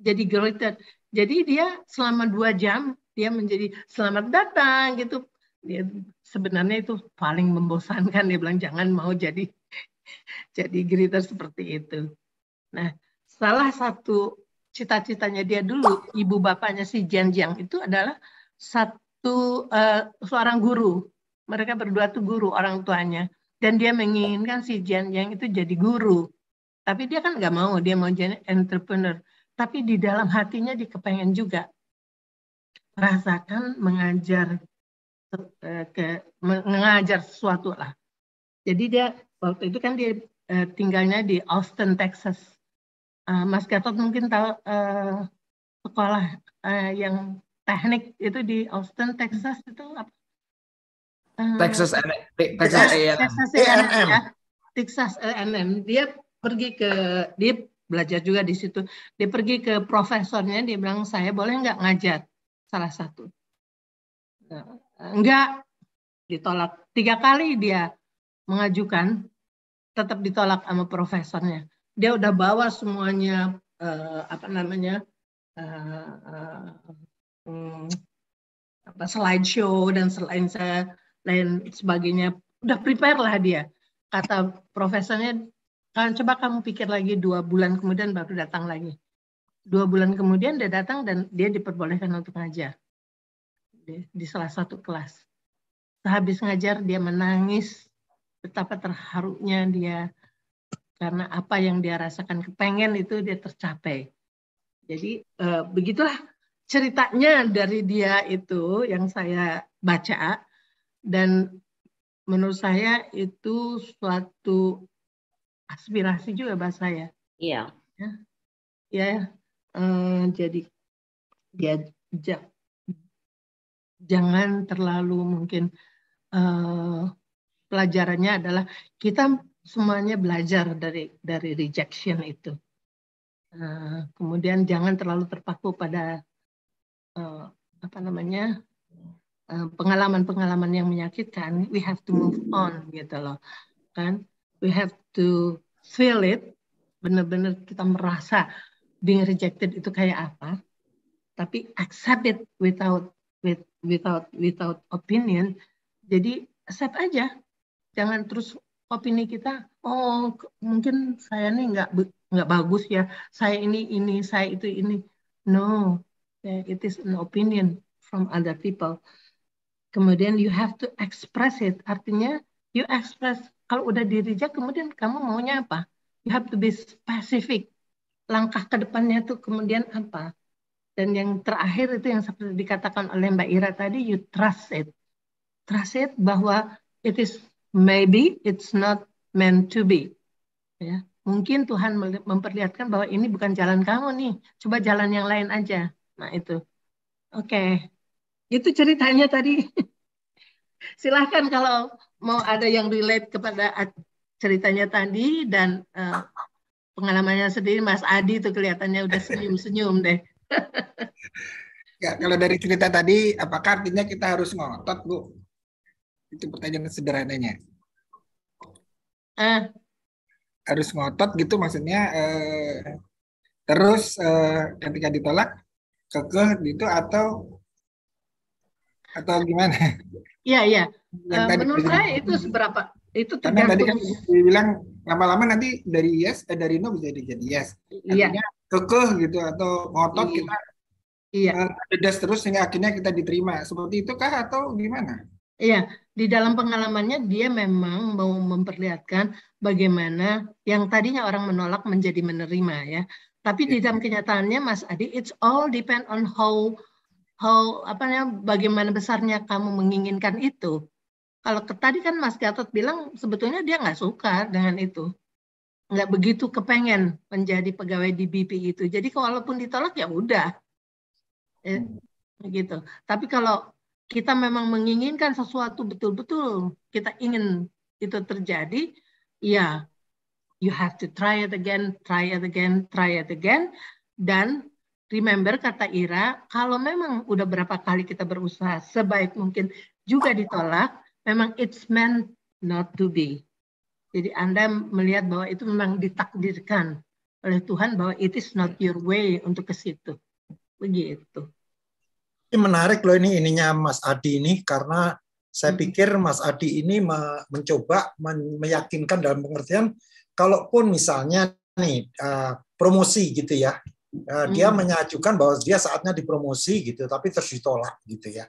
jadi greeter Jadi dia selama dua jam dia menjadi selamat datang gitu dia sebenarnya itu paling membosankan dia bilang jangan mau jadi jadi greeter seperti itu nah salah satu cita-citanya dia dulu ibu bapaknya si Jian Jiang itu adalah satu uh, seorang guru mereka berdua tuh guru orang tuanya dan dia menginginkan si Jian Jiang itu jadi guru tapi dia kan nggak mau dia mau jadi entrepreneur tapi di dalam hatinya dia kepengen juga rasakan mengajar eh, ke mengajar sesuatu lah. Jadi dia waktu itu kan dia eh, tinggalnya di Austin, Texas. Eh, Mas Gatot mungkin tahu sekolah yang teknik itu di Austin, Texas itu apa? Texas Texas A&M. Texas A&M. Ya. Texas A&M. Dia pergi ke dia belajar juga di situ. Dia pergi ke profesornya, dia bilang saya boleh nggak ngajar? salah satu. Eh, enggak, ditolak. Tiga kali dia mengajukan, tetap ditolak sama profesornya. Dia udah bawa semuanya, eh, apa namanya, eh, eh, apa slideshow dan selain lain sebagainya udah prepare lah dia kata profesornya kan coba kamu pikir lagi dua bulan kemudian baru datang lagi dua bulan kemudian dia datang dan dia diperbolehkan untuk ngajar di, di salah satu kelas. Sehabis ngajar dia menangis betapa terharunya dia karena apa yang dia rasakan kepengen itu dia tercapai. Jadi e, begitulah ceritanya dari dia itu yang saya baca dan menurut saya itu suatu aspirasi juga bahasa saya. Iya. Ya, ya Eh, jadi diajak ya, jangan terlalu mungkin uh, pelajarannya adalah kita semuanya belajar dari dari rejection itu. Uh, kemudian jangan terlalu terpaku pada uh, apa namanya pengalaman-pengalaman uh, yang menyakitkan. We have to move on gitu loh, kan? We have to feel it, benar-benar kita merasa being rejected itu kayak apa tapi accept it without with, without without opinion jadi accept aja jangan terus opini kita oh mungkin saya nih nggak nggak bagus ya saya ini ini saya itu ini no eh, it is an opinion from other people kemudian you have to express it artinya you express kalau udah dirijak kemudian kamu maunya apa you have to be specific langkah ke depannya tuh kemudian apa? Dan yang terakhir itu yang seperti dikatakan oleh Mbak Ira tadi, you trust it. Trust it bahwa it is maybe it's not meant to be. Ya, mungkin Tuhan memperlihatkan bahwa ini bukan jalan kamu nih. Coba jalan yang lain aja. Nah, itu. Oke. Okay. Itu ceritanya tadi. Silahkan kalau mau ada yang relate kepada ceritanya tadi dan uh, pengalamannya sendiri Mas Adi itu kelihatannya udah senyum-senyum deh. ya, kalau dari cerita tadi, apakah artinya kita harus ngotot, Bu? Itu pertanyaan sederhananya. Eh. Harus ngotot gitu maksudnya eh, terus eh, ketika ditolak kekeh gitu atau atau gimana? Iya, iya. Eh, menurut saya itu seberapa itu tergantung. Karena tadi kan dibilang lama-lama nanti dari yes eh, dari no bisa jadi yes iya. kekeh gitu atau ngotot iya. kita iya. uh, terus sehingga akhirnya kita diterima seperti itu kah atau gimana iya di dalam pengalamannya dia memang mau memperlihatkan bagaimana yang tadinya orang menolak menjadi menerima ya tapi iya. di dalam kenyataannya Mas Adi it's all depend on how how apa namanya bagaimana besarnya kamu menginginkan itu kalau tadi kan Mas Gatot bilang sebetulnya dia nggak suka dengan itu. Nggak begitu kepengen menjadi pegawai di BP itu. Jadi kalaupun ditolak ya udah. Eh, gitu. Tapi kalau kita memang menginginkan sesuatu betul-betul kita ingin itu terjadi, ya you have to try it again, try it again, try it again. Dan remember kata Ira, kalau memang udah berapa kali kita berusaha sebaik mungkin juga ditolak, memang it's meant not to be. Jadi Anda melihat bahwa itu memang ditakdirkan oleh Tuhan bahwa it is not your way untuk ke situ. Begitu. Ini menarik loh ini ininya Mas Adi ini karena saya hmm. pikir Mas Adi ini mencoba meyakinkan dalam pengertian kalaupun misalnya nih eh, promosi gitu ya. Eh, dia hmm. menyajukan bahwa dia saatnya dipromosi gitu, tapi terus ditolak gitu ya.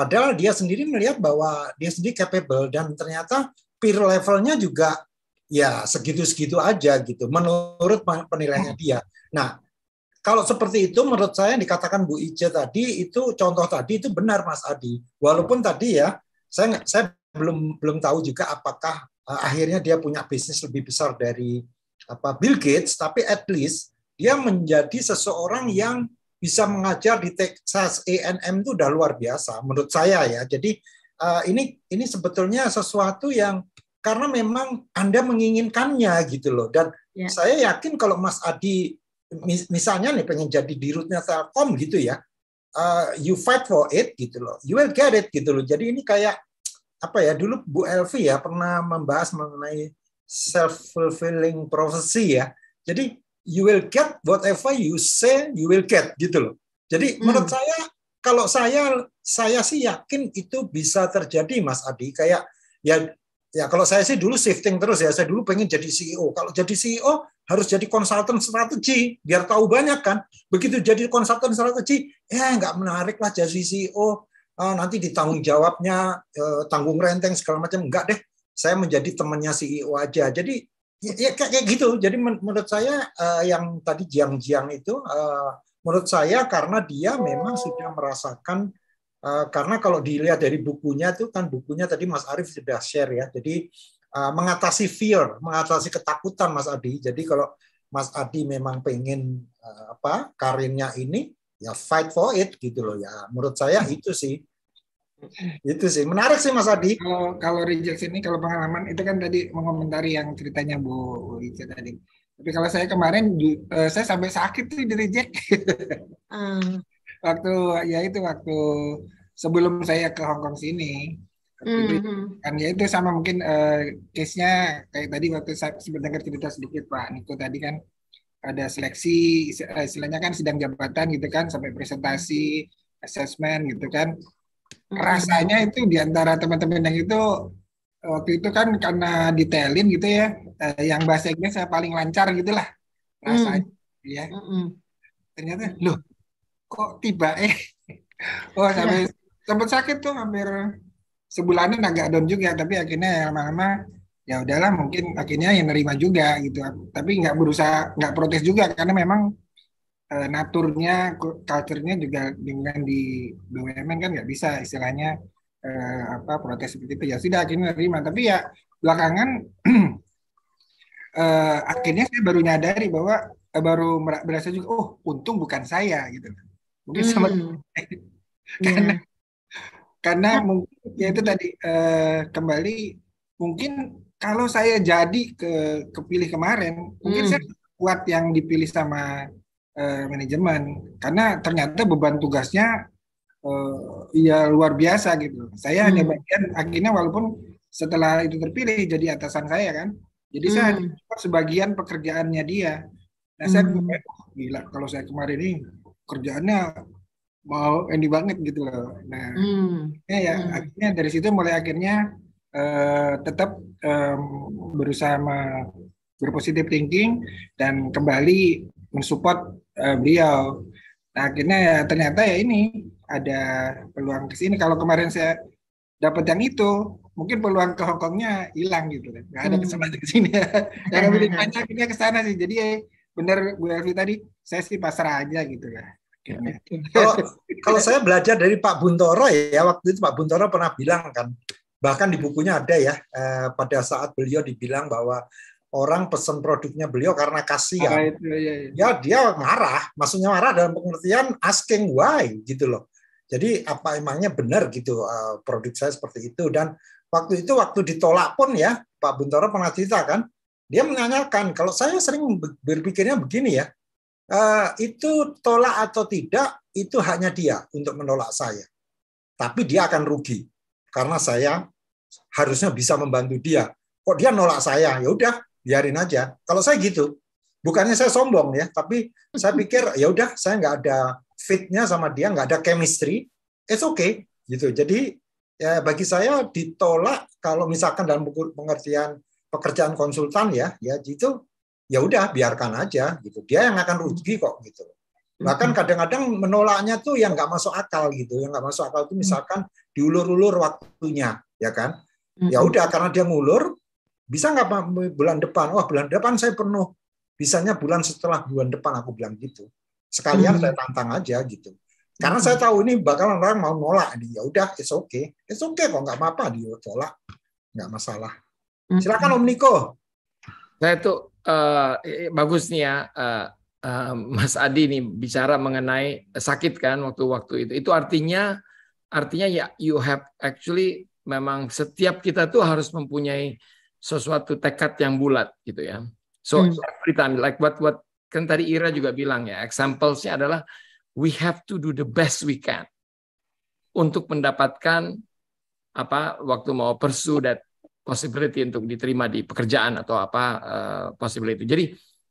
Padahal dia sendiri melihat bahwa dia sendiri capable dan ternyata peer levelnya juga ya segitu-segitu aja gitu menurut penilaiannya dia. Nah, kalau seperti itu menurut saya yang dikatakan Bu Ije tadi itu contoh tadi itu benar Mas Adi. Walaupun tadi ya saya saya belum belum tahu juga apakah uh, akhirnya dia punya bisnis lebih besar dari apa Bill Gates tapi at least dia menjadi seseorang yang bisa mengajar di Texas A&M itu udah luar biasa menurut saya ya. Jadi uh, ini ini sebetulnya sesuatu yang karena memang Anda menginginkannya gitu loh dan ya. saya yakin kalau Mas Adi mis misalnya nih pengen jadi dirutnya Telkom gitu ya. Uh, you fight for it gitu loh, you will get it gitu loh. Jadi ini kayak apa ya dulu Bu Elvi ya pernah membahas mengenai self fulfilling prophecy ya. Jadi you will get whatever you say you will get gitu loh. Jadi hmm. menurut saya kalau saya saya sih yakin itu bisa terjadi Mas Adi kayak ya ya kalau saya sih dulu shifting terus ya saya dulu pengen jadi CEO kalau jadi CEO harus jadi konsultan strategi biar tahu banyak kan begitu jadi konsultan strategi ya nggak menarik lah jadi CEO ah, nanti ditanggung jawabnya eh, tanggung renteng segala macam nggak deh saya menjadi temannya CEO aja jadi ya, ya kayak gitu. Jadi menurut saya uh, yang tadi jiang-jiang itu uh, menurut saya karena dia memang sudah merasakan uh, karena kalau dilihat dari bukunya itu kan bukunya tadi Mas Arief sudah share ya. Jadi uh, mengatasi fear, mengatasi ketakutan Mas Adi. Jadi kalau Mas Adi memang pengen uh, apa karirnya ini ya fight for it gitu loh ya. Menurut saya hmm. itu sih itu sih menarik sih Mas Adi. Kalau kalau reject ini kalau pengalaman itu kan tadi mengomentari yang ceritanya Bu Rica tadi. Tapi kalau saya kemarin eh, saya sampai sakit tuh di reject. Hmm. waktu ya itu waktu sebelum saya ke Hong Kong sini. Mm-hmm. kan ya itu sama mungkin uh, case-nya kayak tadi waktu saya sempat dengar cerita sedikit Pak Niko tadi kan ada seleksi eh, istilahnya kan sidang jabatan gitu kan sampai presentasi assessment gitu kan rasanya hmm. itu diantara teman-teman yang itu waktu itu kan karena detailin gitu ya eh, yang bahasa Inggris saya paling lancar gitulah rasanya mm. ya mm ternyata loh kok tiba eh oh sampai sempat sakit tuh hampir sebulanan agak down juga tapi akhirnya ya lama-lama ya udahlah mungkin akhirnya yang nerima juga gitu tapi nggak berusaha nggak protes juga karena memang Eh, naturnya, culture-nya juga dengan di BUMN kan nggak bisa istilahnya uh, apa protes seperti itu ya sudah akhirnya terima Tapi ya belakangan uh, akhirnya saya baru nyadari bahwa uh, baru merasa juga oh untung bukan saya gitu mungkin hmm. sama karena iya. karena mungkin ya itu tadi uh, kembali mungkin kalau saya jadi ke kepilih kemarin hmm. mungkin saya kuat yang dipilih sama eh, manajemen karena ternyata beban tugasnya eh, ya luar biasa gitu. Saya hmm. hanya bagian akhirnya walaupun setelah itu terpilih jadi atasan saya kan. Jadi hmm. saya hanya sebagian pekerjaannya dia. Nah saya hmm. Oh, gila kalau saya kemarin ini kerjaannya mau wow, endi banget gitu loh. Nah, hmm. ya, ya hmm. akhirnya dari situ mulai akhirnya uh, tetap um, berusaha berpositif thinking dan kembali mensupport uh, beliau. Nah, akhirnya ya ternyata ya ini ada peluang ke sini. Kalau kemarin saya dapat yang itu, mungkin peluang ke Hongkongnya hilang gitu kan. Nggak ada hmm. kesempatan ke sini. Yang lebih banyak ini ke sana sih. Jadi eh, benar Bu Elvi tadi, saya sih pasrah aja gitu ya. Kalau kalau saya belajar dari Pak Buntoro ya waktu itu Pak Buntoro pernah bilang kan bahkan di bukunya ada ya eh, pada saat beliau dibilang bahwa orang pesen produknya beliau karena kasihan. Ah, itu, iya, iya. Ya dia marah, maksudnya marah dalam pengertian asking why gitu loh. Jadi apa emangnya benar gitu eh, produk saya seperti itu dan waktu itu waktu ditolak pun ya Pak Buntoro pernah cerita kan, dia menanyakan kalau saya sering berpikirnya begini ya, eh, itu tolak atau tidak itu hanya dia untuk menolak saya. Tapi dia akan rugi karena saya harusnya bisa membantu dia. Kok dia nolak saya? Ya udah, biarin aja. Kalau saya gitu, bukannya saya sombong ya, tapi saya pikir ya udah saya nggak ada fitnya sama dia, nggak ada chemistry, it's okay gitu. Jadi ya bagi saya ditolak kalau misalkan dalam pengertian pekerjaan konsultan ya, ya gitu, ya udah biarkan aja gitu. Dia yang akan rugi kok gitu. Bahkan kadang-kadang menolaknya tuh yang nggak masuk akal gitu, yang nggak masuk akal itu mm. misalkan diulur-ulur waktunya, ya kan? Ya udah karena dia ngulur, bisa nggak Pak bulan depan? Wah, oh, bulan depan saya penuh. Bisanya bulan setelah bulan depan aku bilang gitu. Sekalian hmm. saya tantang aja gitu. Karena hmm. saya tahu ini bakalan orang mau nolak nih. Ya udah, it's okay. It's okay kok nggak apa-apa dia tolak, Nggak masalah. Hmm. Silakan Om Niko. Nah itu uh, bagus nih ya. Uh, uh, Mas Adi nih bicara mengenai sakit kan waktu-waktu itu. Itu artinya artinya ya you have actually memang setiap kita tuh harus mempunyai sesuatu tekad yang bulat gitu ya. So hmm. every like what what kan tadi Ira juga bilang ya, examplesnya adalah we have to do the best we can untuk mendapatkan apa waktu mau pursue that possibility untuk diterima di pekerjaan atau apa uh, possibility. Jadi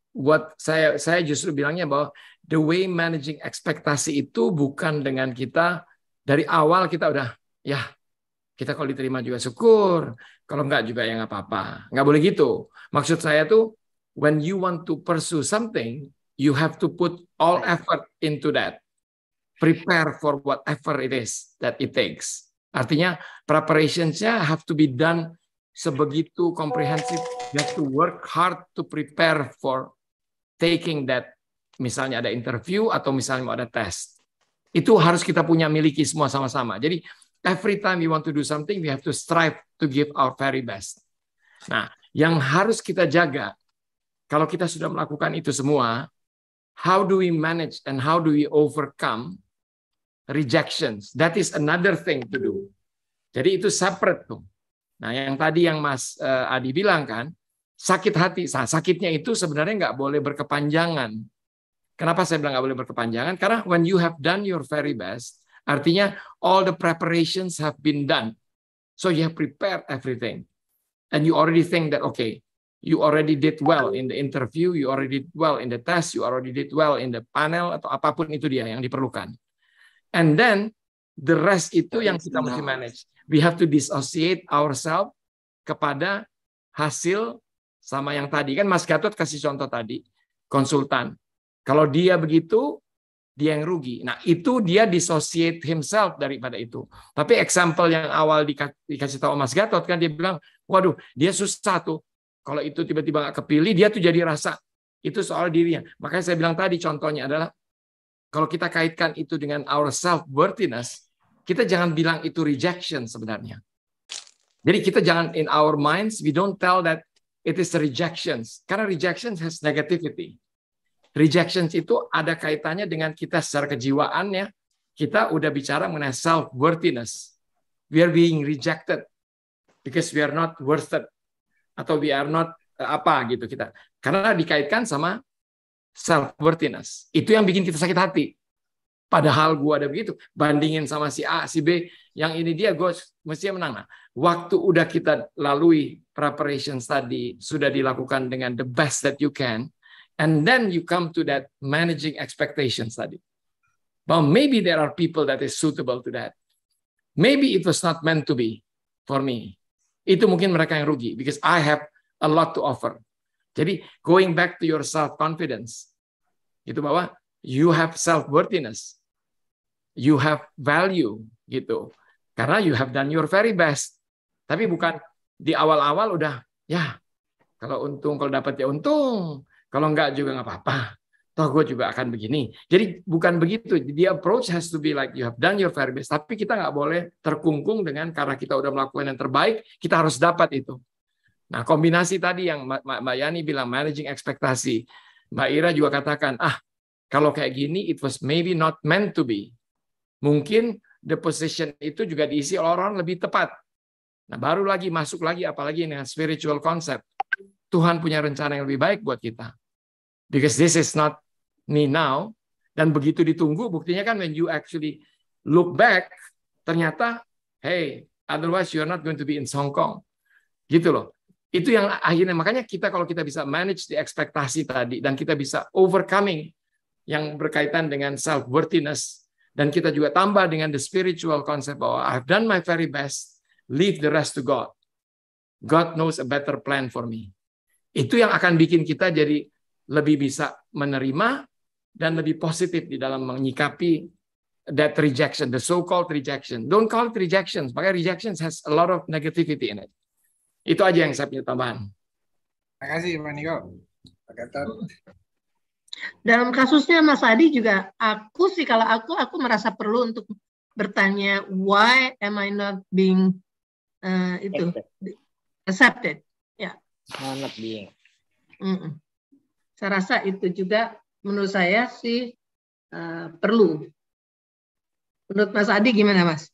buat saya saya justru bilangnya bahwa the way managing ekspektasi itu bukan dengan kita dari awal kita udah ya kita kalau diterima juga syukur, kalau enggak juga ya enggak apa-apa. Enggak boleh gitu. Maksud saya tuh, when you want to pursue something, you have to put all effort into that. Prepare for whatever it is that it takes. Artinya preparation nya have to be done sebegitu komprehensif. You have to work hard to prepare for taking that. Misalnya ada interview atau misalnya mau ada tes. Itu harus kita punya miliki semua sama-sama. Jadi every time we want to do something, we have to strive to give our very best. Nah, yang harus kita jaga, kalau kita sudah melakukan itu semua, how do we manage and how do we overcome rejections? That is another thing to do. Jadi itu separate tuh. Nah, yang tadi yang Mas eh, Adi bilang kan, sakit hati. Nah, sakitnya itu sebenarnya nggak boleh berkepanjangan. Kenapa saya bilang nggak boleh berkepanjangan? Karena when you have done your very best, Artinya all the preparations have been done. So you have prepared everything. And you already think that okay, you already did well in the interview, you already did well in the test, you already did well in the panel atau apapun itu dia yang diperlukan. And then the rest itu yang kita mesti manage. We have to dissociate ourselves kepada hasil sama yang tadi kan Mas Gatot kasih contoh tadi konsultan. Kalau dia begitu, dia yang rugi. Nah, itu dia dissociate himself daripada itu. Tapi example yang awal dikasih tahu Mas Gatot kan dia bilang, waduh, dia susah tuh. Kalau itu tiba-tiba nggak kepilih, dia tuh jadi rasa. Itu soal dirinya. Makanya saya bilang tadi contohnya adalah, kalau kita kaitkan itu dengan our self-worthiness, kita jangan bilang itu rejection sebenarnya. Jadi kita jangan in our minds, we don't tell that it is rejections. Karena rejections has negativity. Rejections itu ada kaitannya dengan kita secara kejiwaannya. Kita udah bicara mengenai self-worthiness. We are being rejected because we are not worth it. Atau we are not eh, apa gitu kita. Karena dikaitkan sama self-worthiness. Itu yang bikin kita sakit hati. Padahal gua ada begitu. Bandingin sama si A, si B. Yang ini dia gua mestinya menang. Nah, waktu udah kita lalui preparation tadi, sudah dilakukan dengan the best that you can, And then you come to that managing expectations study. Well, maybe there are people that is suitable to that. Maybe it was not meant to be for me. Itu mungkin mereka yang rugi because I have a lot to offer. Jadi going back to your self confidence. itu bahwa you have self worthiness. You have value gitu. Karena you have done your very best. Tapi bukan di awal-awal udah ya kalau untung kalau dapat ya untung kalau enggak juga enggak apa-apa. Toh gue juga akan begini. Jadi bukan begitu. The approach has to be like you have done your very best. Tapi kita enggak boleh terkungkung dengan karena kita udah melakukan yang terbaik, kita harus dapat itu. Nah kombinasi tadi yang Mbak Yani bilang managing ekspektasi. Mbak Ira juga katakan, ah kalau kayak gini it was maybe not meant to be. Mungkin the position itu juga diisi oleh orang lebih tepat. Nah, baru lagi masuk lagi apalagi dengan spiritual concept. Tuhan punya rencana yang lebih baik buat kita. Because this is not me now. Dan begitu ditunggu, buktinya kan when you actually look back, ternyata, hey, otherwise you're not going to be in Hong Kong. Gitu loh. Itu yang akhirnya, makanya kita kalau kita bisa manage the ekspektasi tadi, dan kita bisa overcoming yang berkaitan dengan self-worthiness, dan kita juga tambah dengan the spiritual concept bahwa I've done my very best, leave the rest to God. God knows a better plan for me. Itu yang akan bikin kita jadi lebih bisa menerima dan lebih positif di dalam menyikapi that rejection, the so-called rejection. Don't call it rejection. Makanya rejection has a lot of negativity in it. Itu aja yang saya punya tambahan. Terima kasih, Pak Niko. Dalam kasusnya Mas Adi juga, aku sih kalau aku, aku merasa perlu untuk bertanya, why am I not being uh, itu accepted? accepted. Ya. Yeah. Not being. Mm -mm. Saya rasa itu juga menurut saya sih uh, perlu. Menurut Mas Adi gimana Mas?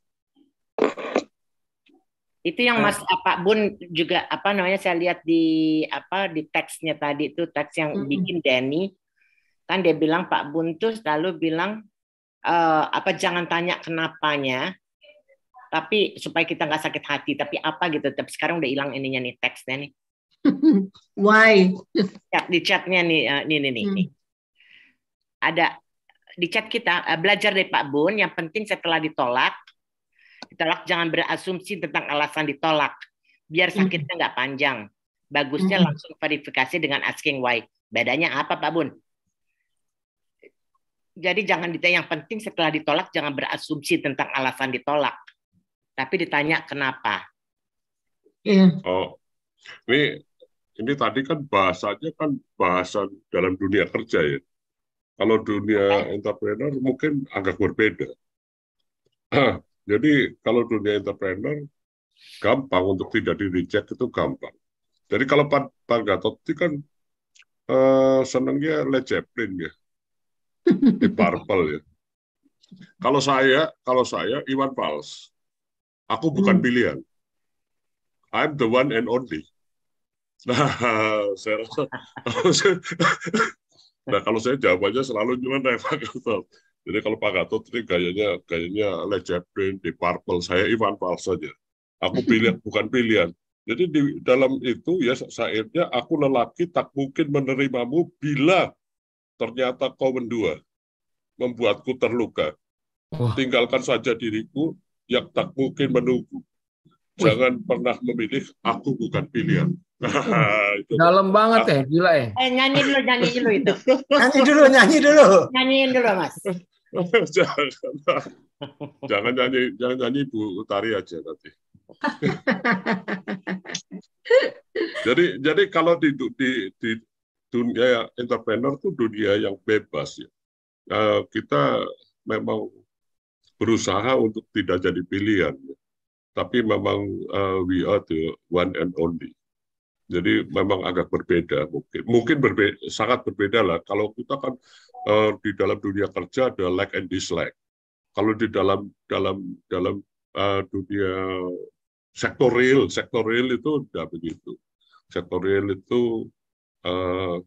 Itu yang Mas uh. Pak Bun juga apa namanya saya lihat di apa di teksnya tadi itu teks yang mm -hmm. bikin Denny kan dia bilang Pak Bun tuh selalu bilang uh, apa jangan tanya kenapanya tapi supaya kita nggak sakit hati tapi apa gitu tapi sekarang udah hilang ininya nih teksnya nih Why? Ya, di chatnya nih, eh, nih nih nih. Hmm. Ada di chat kita eh, belajar dari Pak Bun. Yang penting setelah ditolak, ditolak jangan berasumsi tentang alasan ditolak. Biar hmm. sakitnya nggak hmm. panjang. Bagusnya hmm. langsung verifikasi dengan asking why. Bedanya apa Pak Bun? Jadi jangan ditanya yang penting setelah ditolak jangan berasumsi tentang alasan ditolak. Tapi ditanya kenapa. Iya. Oh, ini ini tadi kan bahasanya kan bahasan dalam dunia kerja ya. Kalau dunia entrepreneur mungkin agak berbeda. Ah, jadi kalau dunia entrepreneur gampang untuk tidak di reject itu gampang. Jadi kalau Pak, Pak itu kan uh, senangnya Led Zeppelin ya, di Purple ya. Kalau saya, kalau saya Iwan Fals, aku bukan hmm. pilihan. I'm the one and only. Nah, saya rasa nah kalau saya jawabannya selalu cuma naik Pak Gatot. Jadi kalau Pak Gatot ini gayanya gayanya Led Zeppelin, di Purple, saya Ivan Fals saja. Aku pilihan bukan pilihan. Jadi di dalam itu ya syairnya aku lelaki tak mungkin menerimamu bila ternyata kau mendua membuatku terluka. Tinggalkan saja diriku yang tak mungkin menunggu. Jangan pernah memilih aku bukan pilihan. Dalam banget ah. ya, gila ya. Eh nyanyi dulu, nyanyi dulu itu. nyanyi dulu, nyanyi dulu. Nyanyiin dulu, Mas. jangan, jangan nyanyi, jangan nyanyi Bu Utari aja nanti. jadi jadi kalau di, di, di dunia entrepreneur itu dunia yang bebas ya. Nah, kita memang berusaha untuk tidak jadi pilihan, ya. tapi memang uh, we are the one and only. Jadi memang agak berbeda mungkin. Mungkin berbeda, sangat berbeda lah. Kalau kita kan uh, di dalam dunia kerja ada like and dislike. Kalau di dalam dalam dalam uh, dunia sektor real, sektor real itu tidak begitu. Sektor real itu uh,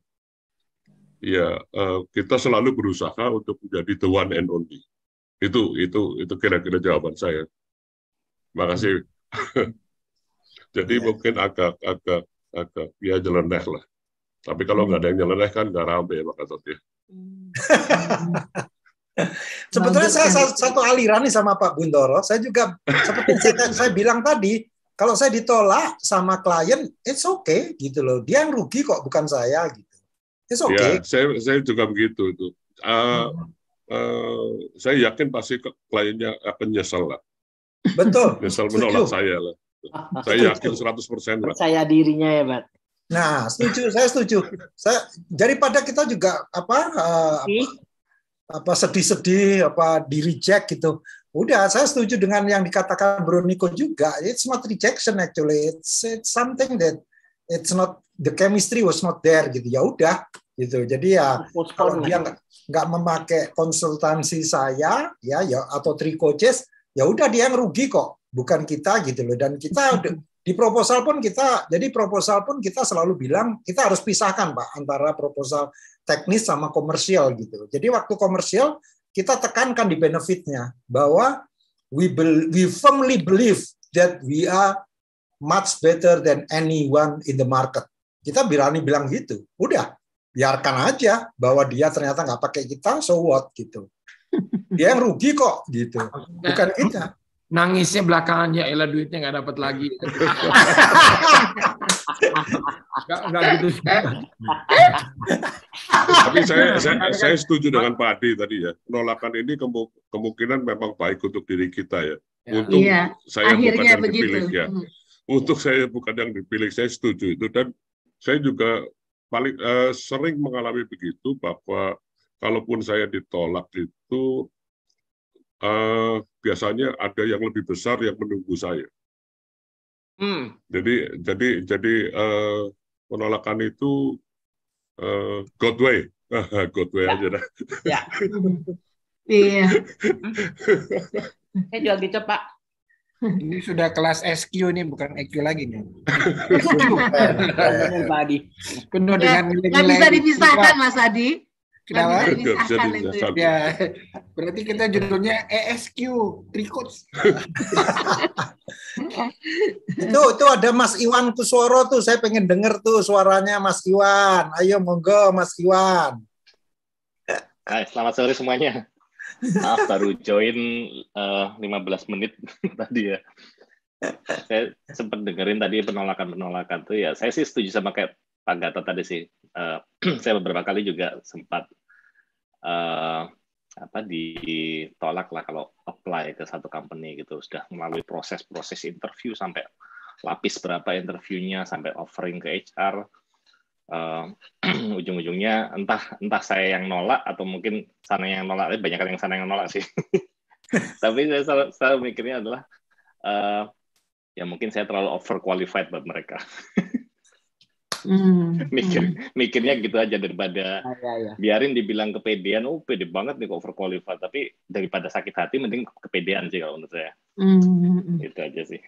ya uh, kita selalu berusaha untuk menjadi the one and only. Itu itu itu kira-kira jawaban saya. Terima kasih. Hmm. Jadi iya. mungkin agak agak Agak Ya nyeleneh lah. Tapi kalau nggak ada yang nyeleneh kan nggak rame ya Pak Gatot ya. Hmm. Sebetulnya saya satu aliran nih sama Pak Bundoro. Saya juga seperti saya, saya bilang tadi, kalau saya ditolak sama klien, it's okay gitu loh. Dia yang rugi kok, bukan saya gitu. It's ya, okay. Ya, saya saya juga begitu itu. Uh, uh, saya yakin pasti kliennya akan nyesel lah. Betul. nyesel menolak Setuju. saya lah. Ah, saya yakin 100 persen, Percaya dirinya ya, Pak. Nah, setuju, saya setuju. Saya daripada kita juga apa eh, apa sedih-sedih, apa, apa di reject gitu. Udah, saya setuju dengan yang dikatakan Bro Nico juga. It's not rejection actually. It's, it's something that it's not the chemistry was not there gitu. Ya udah gitu. Jadi ya kalau dia nggak memakai konsultansi saya ya ya atau coaches ya udah dia yang rugi kok, bukan kita gitu loh. Dan kita di proposal pun kita, jadi proposal pun kita selalu bilang kita harus pisahkan pak antara proposal teknis sama komersial gitu. Jadi waktu komersial kita tekankan di benefitnya bahwa we be, we firmly believe that we are much better than anyone in the market. Kita berani bilang gitu. Udah, biarkan aja bahwa dia ternyata nggak pakai kita, so what gitu. Dia yang rugi kok gitu. Bukan kita. Nangisnya belakangan ya elah duitnya nggak dapat lagi. Gak, gak gitu. Tapi saya, saya, saya setuju dengan Pak Adi tadi ya. Penolakan ini kemungkinan memang baik untuk diri kita ya. ya. Untuk iya. saya Akhirnya bukan yang begitu. dipilih ya. Hmm. Untuk saya bukan yang dipilih, saya setuju itu dan saya juga paling uh, sering mengalami begitu bahwa kalaupun saya ditolak itu uh, biasanya ada yang lebih besar yang menunggu saya. Hmm. Jadi jadi jadi uh, penolakan itu uh, eh, Godway way, ya. aja dah. Ya. iya. Hmm. Saya juga gitu Pak. Ini sudah kelas SQ nih, bukan EQ lagi nih. Penuh ya, dengan nilai-nilai. Nggak bisa dipisahkan Mas Adi. Kenapa? Ya, berarti kita judulnya ESQ, Trikots. itu itu ada Mas Iwan Kusworo tuh, saya pengen denger tuh suaranya Mas Iwan. Ayo monggo Mas Iwan. Hai, selamat sore semuanya. Maaf baru join uh, eh, 15 menit tadi ya. Saya sempat dengerin tadi penolakan-penolakan tuh ya. Saya sih setuju sama kayak Pak Gata tadi sih Eh, saya beberapa kali juga sempat uh, apa ditolak lah kalau apply ke satu company gitu sudah melalui proses-proses interview sampai lapis berapa interviewnya sampai offering ke eh, HR uh, ujung-ujungnya entah entah saya yang nolak atau mungkin sana yang nolak eh, banyak yang sana yang nolak sih tapi saya selalu, selalu mikirnya adalah uh, ya mungkin saya terlalu overqualified buat mereka hmm. Mikir, hmm. Mikirnya gitu aja daripada ah, ya, ya. biarin dibilang kepedean, oh pede banget nih over qualified, tapi daripada sakit hati mending kepedean sih kalau menurut saya. hmm. hmm, hmm. Itu aja sih.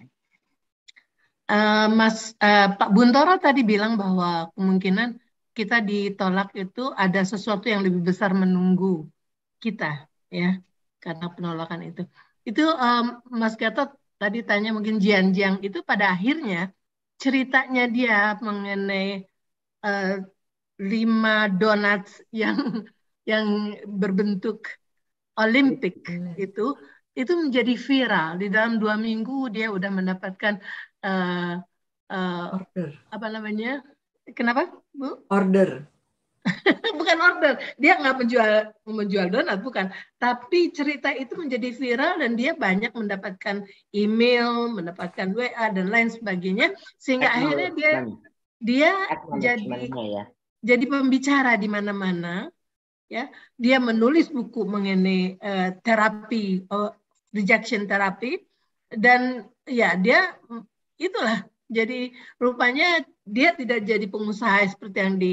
Uh, Mas uh, Pak Buntoro tadi bilang bahwa kemungkinan kita ditolak itu ada sesuatu yang lebih besar menunggu kita, ya, karena penolakan itu. Itu um, Mas Gatot tadi tanya mungkin jian itu pada akhirnya ceritanya dia mengenai uh, lima donat yang yang berbentuk Olimpik itu itu menjadi viral di dalam dua minggu dia udah mendapatkan uh, uh, order apa namanya kenapa bu order bukan order dia nggak menjual menjual donat bukan tapi cerita itu menjadi viral dan dia banyak mendapatkan email mendapatkan wa dan lain sebagainya sehingga akhirnya dia dia jadi ya. jadi pembicara di mana-mana ya dia menulis buku mengenai uh, terapi uh, rejection terapi dan ya dia mm, itulah jadi rupanya dia tidak jadi pengusaha seperti yang di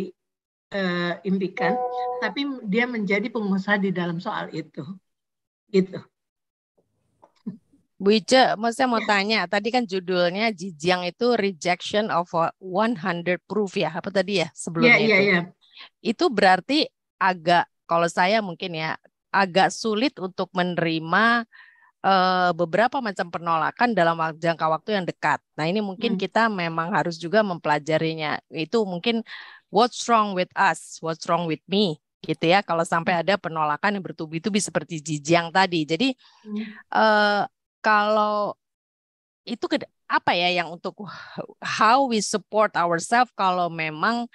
uh, impikan, tapi dia menjadi pengusaha di dalam soal itu. Gitu. Bu Ica, saya mau ya. tanya, tadi kan judulnya Jijang itu rejection of 100 proof ya, apa tadi ya sebelumnya yeah, ya, itu? Yeah, yeah. Itu berarti agak, kalau saya mungkin ya, agak sulit untuk menerima uh, beberapa macam penolakan dalam jangka waktu yang dekat. Nah ini mungkin hmm. kita memang harus juga mempelajarinya. Itu mungkin what's wrong with us, what's wrong with me, gitu ya. Kalau sampai ada penolakan yang bertubi-tubi seperti Jijang tadi. Jadi hmm. uh, kalau itu ke, apa ya yang untuk how we support ourselves kalau memang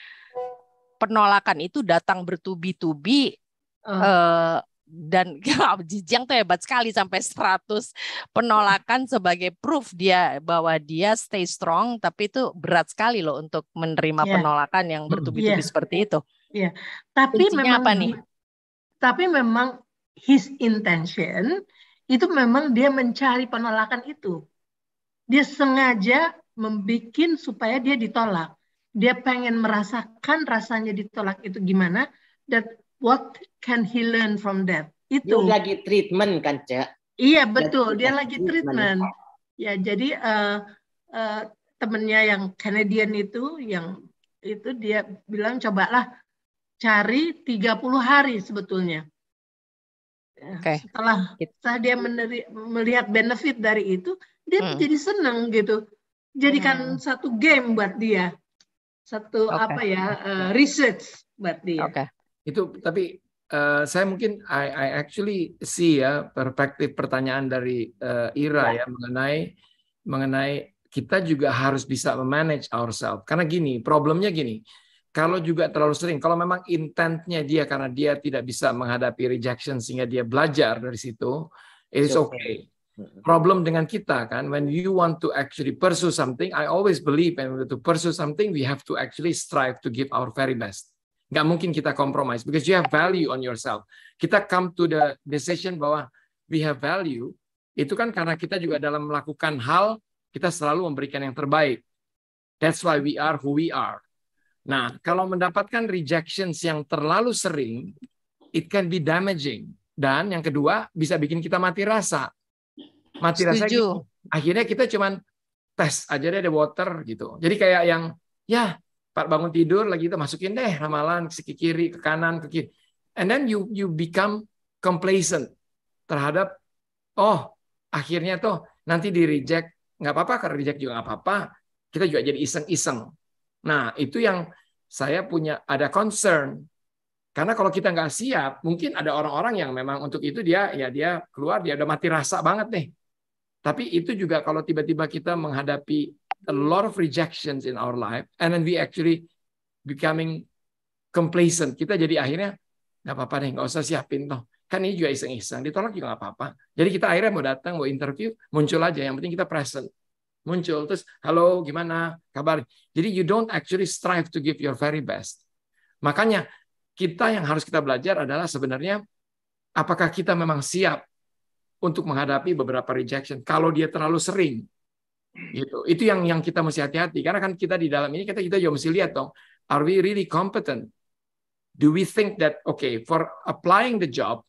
penolakan itu datang bertubi-tubi. Uh. Uh, dan Jijang tuh hebat sekali sampai 100 penolakan sebagai proof dia bahwa dia stay strong tapi itu berat sekali loh untuk menerima yeah. penolakan yang hmm, bertubi-tubi yeah. seperti itu. Iya. Yeah. Tapi Kuncinya memang apa nih? Tapi memang his intention itu memang dia mencari penolakan itu. Dia sengaja membikin supaya dia ditolak. Dia pengen merasakan rasanya ditolak itu gimana dan what can he learn from that? Itu. Dia lagi treatment kan, Cak? Iya, betul. Dia, dia lagi treatment. treatment. Ya, jadi uh, uh, temennya yang Canadian itu, yang itu dia bilang cobalah cari 30 hari sebetulnya. Ya, okay. Setelah, setelah dia meneri, melihat benefit dari itu, dia hmm. jadi senang gitu. Jadikan hmm. satu game buat dia, satu okay. apa ya uh, research buat dia. Oke. Okay. Itu tapi uh, saya mungkin I, I actually see ya perspektif pertanyaan dari uh, Ira ya. ya mengenai mengenai kita juga harus bisa manage ourselves. Karena gini, problemnya gini. Kalau juga terlalu sering, kalau memang intentnya dia karena dia tidak bisa menghadapi rejection sehingga dia belajar dari situ, it is okay. Problem dengan kita kan, when you want to actually pursue something, I always believe when we to pursue something, we have to actually strive to give our very best. Nggak mungkin kita compromise because you have value on yourself. Kita come to the decision bahwa we have value itu kan karena kita juga dalam melakukan hal kita selalu memberikan yang terbaik. That's why we are who we are. Nah, kalau mendapatkan rejections yang terlalu sering, it can be damaging. Dan yang kedua, bisa bikin kita mati rasa. Mati Setuju. rasa gitu. Akhirnya kita cuman tes aja deh the water gitu. Jadi kayak yang ya Pak bangun tidur lagi itu masukin deh ramalan ke kiri ke kanan ke kiri and then you you become complacent terhadap oh akhirnya tuh nanti di reject nggak apa-apa karena reject juga nggak apa-apa kita juga jadi iseng-iseng nah itu yang saya punya ada concern karena kalau kita nggak siap mungkin ada orang-orang yang memang untuk itu dia ya dia keluar dia udah mati rasa banget nih tapi itu juga kalau tiba-tiba kita menghadapi a lot of rejections in our life and then we actually becoming complacent. Kita jadi akhirnya nggak apa-apa deh, nggak usah siapin toh. Kan ini juga iseng-iseng, ditolak juga nggak apa-apa. Jadi kita akhirnya mau datang, mau interview, muncul aja. Yang penting kita present. Muncul, terus halo gimana kabar? Jadi you don't actually strive to give your very best. Makanya kita yang harus kita belajar adalah sebenarnya apakah kita memang siap untuk menghadapi beberapa rejection. Kalau dia terlalu sering, Gitu. Itu yang yang kita mesti hati-hati karena kan kita di dalam ini kita kita juga mesti lihat dong, are we really competent? Do we think that okay for applying the job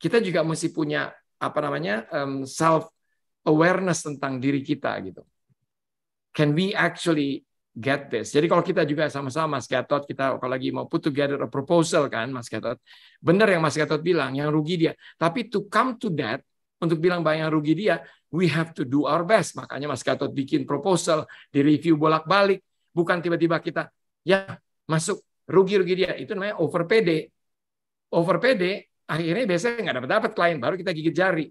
kita juga mesti punya apa namanya um, self awareness tentang diri kita gitu. Can we actually get this? Jadi kalau kita juga sama-sama Mas Gatot, kita kalau lagi mau put together a proposal kan Mas Gatot, benar yang Mas Gatot bilang, yang rugi dia. Tapi to come to that, untuk bilang bayang rugi dia, we have to do our best. Makanya Mas Gatot bikin proposal, di review bolak-balik. Bukan tiba-tiba kita, ya masuk rugi-rugi dia. Itu namanya over PD. Over PD, akhirnya biasanya nggak dapat-dapat klien, baru kita gigit jari.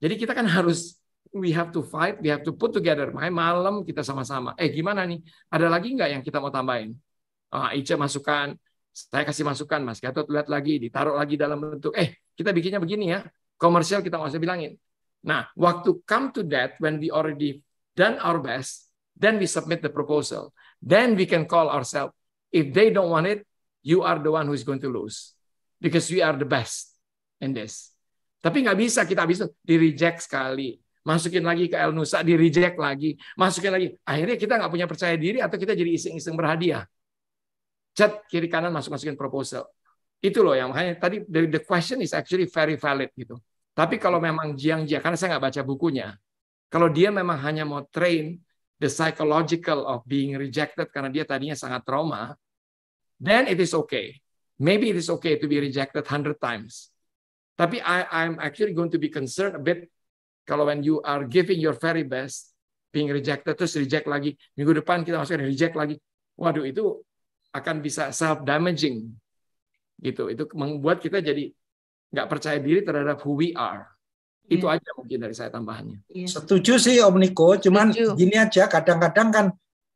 Jadi kita kan harus we have to fight, we have to put together. Makanya malam kita sama-sama. Eh gimana nih? Ada lagi nggak yang kita mau tambahin? Ah, Ica masukan, saya kasih masukan, Mas Gatot lihat lagi, ditaruh lagi dalam bentuk. Eh kita bikinnya begini ya. Komersial kita nggak usah bilangin. Nah, waktu come to that, when we already done our best, then we submit the proposal. Then we can call ourselves. If they don't want it, you are the one who is going to lose. Because we are the best in this. Tapi nggak bisa kita bisa di-reject sekali. Masukin lagi ke El Nusa, di-reject lagi. Masukin lagi. Akhirnya kita nggak punya percaya diri atau kita jadi iseng-iseng berhadiah. Chat kiri kanan masuk-masukin proposal. Itu loh yang makanya tadi the question is actually very valid gitu. Tapi kalau memang Jiang Jia, karena saya nggak baca bukunya, kalau dia memang hanya mau train the psychological of being rejected karena dia tadinya sangat trauma, then it is okay. Maybe it is okay to be rejected 100 times. Tapi I, I'm actually going to be concerned a bit kalau when you are giving your very best, being rejected, terus reject lagi. Minggu depan kita masukkan reject lagi. Waduh, itu akan bisa self-damaging. gitu. Itu membuat kita jadi nggak percaya diri terhadap who we are. Itu iya. aja mungkin dari saya tambahannya. Yeah. Setuju sih Om Niko, cuman Setuju. gini aja kadang-kadang kan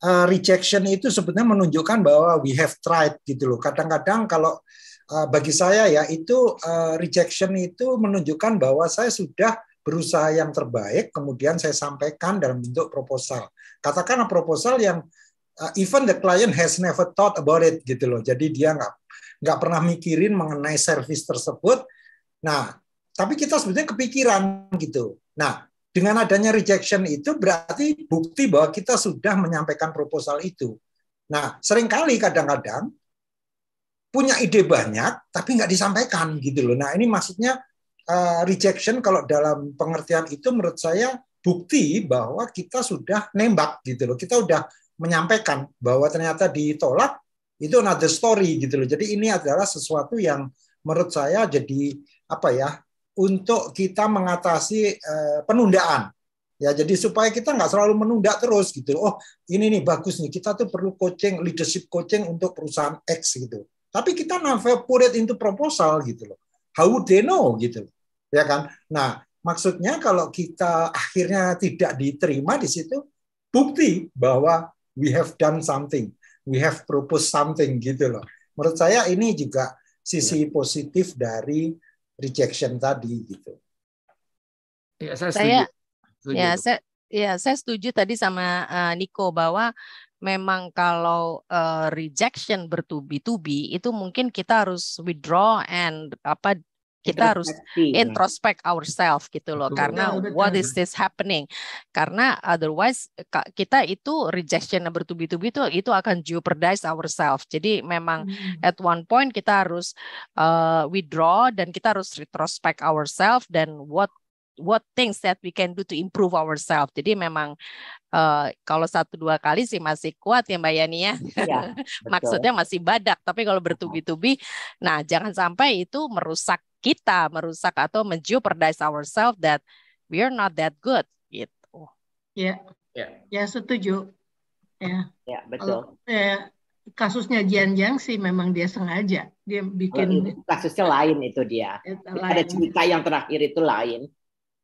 uh, rejection itu sebenarnya menunjukkan bahwa we have tried gitu loh. Kadang-kadang kalau uh, bagi saya ya itu uh, rejection itu menunjukkan bahwa saya sudah berusaha yang terbaik kemudian saya sampaikan dalam bentuk proposal. Katakanlah proposal yang uh, even the client has never thought about it gitu loh. Jadi dia nggak nggak pernah mikirin mengenai service tersebut Nah, tapi kita sebetulnya kepikiran gitu. Nah, dengan adanya rejection itu berarti bukti bahwa kita sudah menyampaikan proposal itu. Nah, seringkali kadang-kadang punya ide banyak tapi nggak disampaikan gitu loh. Nah, ini maksudnya uh, rejection kalau dalam pengertian itu menurut saya bukti bahwa kita sudah nembak gitu loh. Kita sudah menyampaikan bahwa ternyata ditolak itu another story gitu loh. Jadi ini adalah sesuatu yang menurut saya jadi apa ya untuk kita mengatasi eh, penundaan ya jadi supaya kita nggak selalu menunda terus gitu oh ini nih bagus nih kita tuh perlu coaching leadership coaching untuk perusahaan X gitu tapi kita put it into proposal gitu loh how would they know gitu loh ya kan nah maksudnya kalau kita akhirnya tidak diterima di situ bukti bahwa we have done something we have proposed something gitu loh menurut saya ini juga sisi positif dari rejection tadi gitu. Ya, saya Saya, setuju. Ya, saya ya saya setuju tadi sama uh, Niko bahwa memang kalau uh, rejection bertubi-tubi itu mungkin kita harus withdraw and apa kita harus introspect ourselves gitu loh karena iya, what is this happening karena otherwise kita itu rejection bertubi-tubi itu itu akan jeopardize ourselves jadi memang hmm. at one point kita harus uh, withdraw dan kita harus retrospect ourselves dan what what things that we can do to improve ourselves. Jadi memang uh, kalau satu dua kali sih masih kuat ya Mbak Yani ya iya, Maksudnya masih badak, tapi kalau iya. bertubi-tubi, nah jangan sampai itu merusak kita merusak atau menjuperdice ourselves that we are not that good gitu. Ya. Yeah. Ya, yeah. yeah, setuju. Ya. Ya, betul. Ya. Yeah kasusnya Jian Jiang sih memang dia sengaja dia bikin kasusnya lain itu dia. Itu Ada cerita yang terakhir itu lain.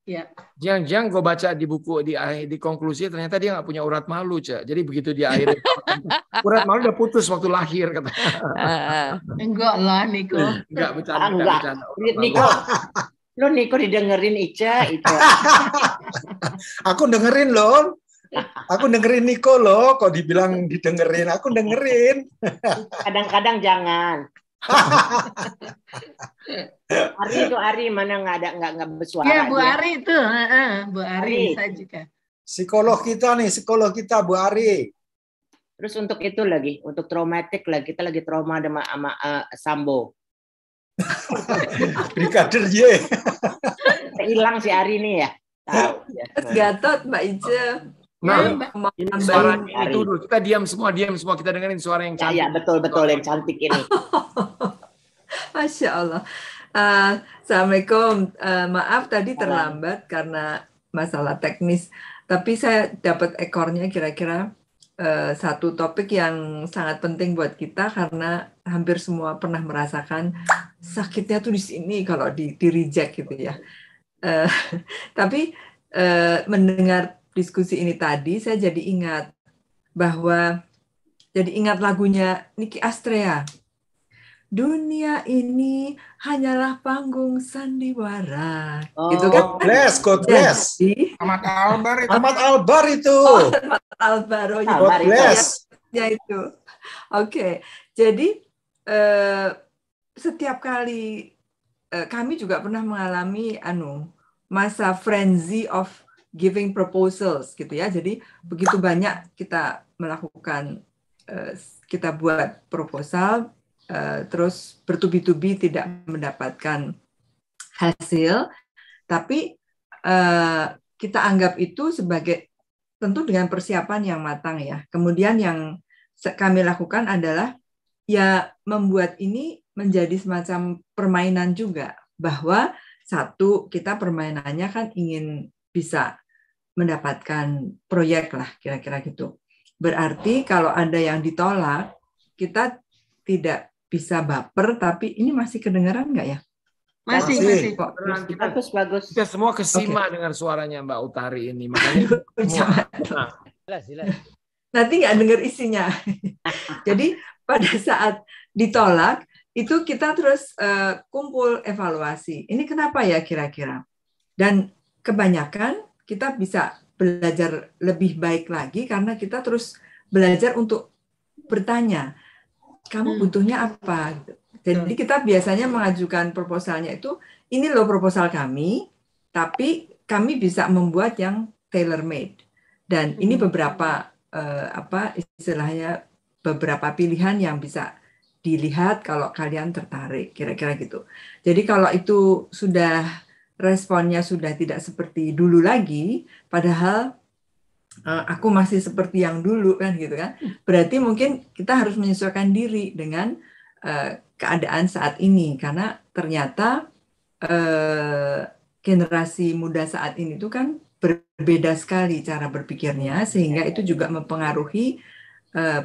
Ya. Jangan-jangan gue baca di buku di di konklusi ternyata dia nggak punya urat malu cak. Jadi begitu dia akhirnya urat malu udah putus waktu lahir kata. enggak lah Niko. Enggak bercanda. Ah, enggak. bercanda. Niko. Lo Niko didengerin Ica itu. Aku dengerin lo. Aku dengerin Niko lo. Kok dibilang didengerin? Aku dengerin. Kadang-kadang jangan. Ari itu Ari mana nggak ada nggak nggak bersuara. Iya Bu Ari itu, uh, uh, Bu Ari, Ari. juga. Psikolog kita nih, psikolog kita Bu Ari. Terus untuk itu lagi, untuk traumatik lagi, kita lagi trauma sama, sama uh, Sambo. brigadir Y. Hilang si Ari nih ya. Tahu, ya. Gatot Mbak Ice. Nah, nah ini suara itu dulu. Kita diam semua, diam semua. Kita dengerin suara yang cantik. Ya, ya betul betul yang cantik ini. Masya Allah. Uh, Assalamualaikum. Uh, maaf tadi terlambat karena masalah teknis. Tapi saya dapat ekornya kira-kira uh, satu topik yang sangat penting buat kita karena hampir semua pernah merasakan sakitnya tuh di sini kalau di, di reject gitu ya. Uh, tapi uh, mendengar diskusi ini tadi saya jadi ingat bahwa jadi ingat lagunya Niki Astrea. Dunia ini hanyalah panggung sandiwara. Oh, gitu kan? God bless, God bless. Jadi, Ahmad Albar itu. Ahmad Albar itu. Oh, Ahmad Albar. Oh, ya, God, God bless. Ya itu. Oke. Okay. Jadi eh, setiap kali eh, kami juga pernah mengalami anu masa frenzy of giving proposals gitu ya. Jadi begitu banyak kita melakukan uh, kita buat proposal uh, terus bertubi-tubi tidak mendapatkan hasil tapi uh, kita anggap itu sebagai tentu dengan persiapan yang matang ya. Kemudian yang kami lakukan adalah ya membuat ini menjadi semacam permainan juga bahwa satu kita permainannya kan ingin bisa mendapatkan proyek lah kira-kira gitu. Berarti kalau ada yang ditolak, kita tidak bisa baper, tapi ini masih kedengaran nggak ya? Masih, masih. Kok, bagus, bagus. Kita semua kesima okay. dengan suaranya Mbak Utari ini. Makanya nah. Nanti nggak dengar isinya. Jadi pada saat ditolak, itu kita terus uh, kumpul evaluasi. Ini kenapa ya kira-kira? Dan kebanyakan kita bisa belajar lebih baik lagi karena kita terus belajar untuk bertanya kamu hmm. butuhnya apa gitu. jadi kita biasanya mengajukan proposalnya itu ini loh proposal kami tapi kami bisa membuat yang tailor made dan ini hmm. beberapa eh, apa istilahnya beberapa pilihan yang bisa dilihat kalau kalian tertarik kira-kira gitu jadi kalau itu sudah responnya sudah tidak seperti dulu lagi, padahal eh, aku masih seperti yang dulu kan gitu kan. Berarti mungkin kita harus menyesuaikan diri dengan eh, keadaan saat ini karena ternyata eh, generasi muda saat ini itu kan berbeda sekali cara berpikirnya sehingga itu juga mempengaruhi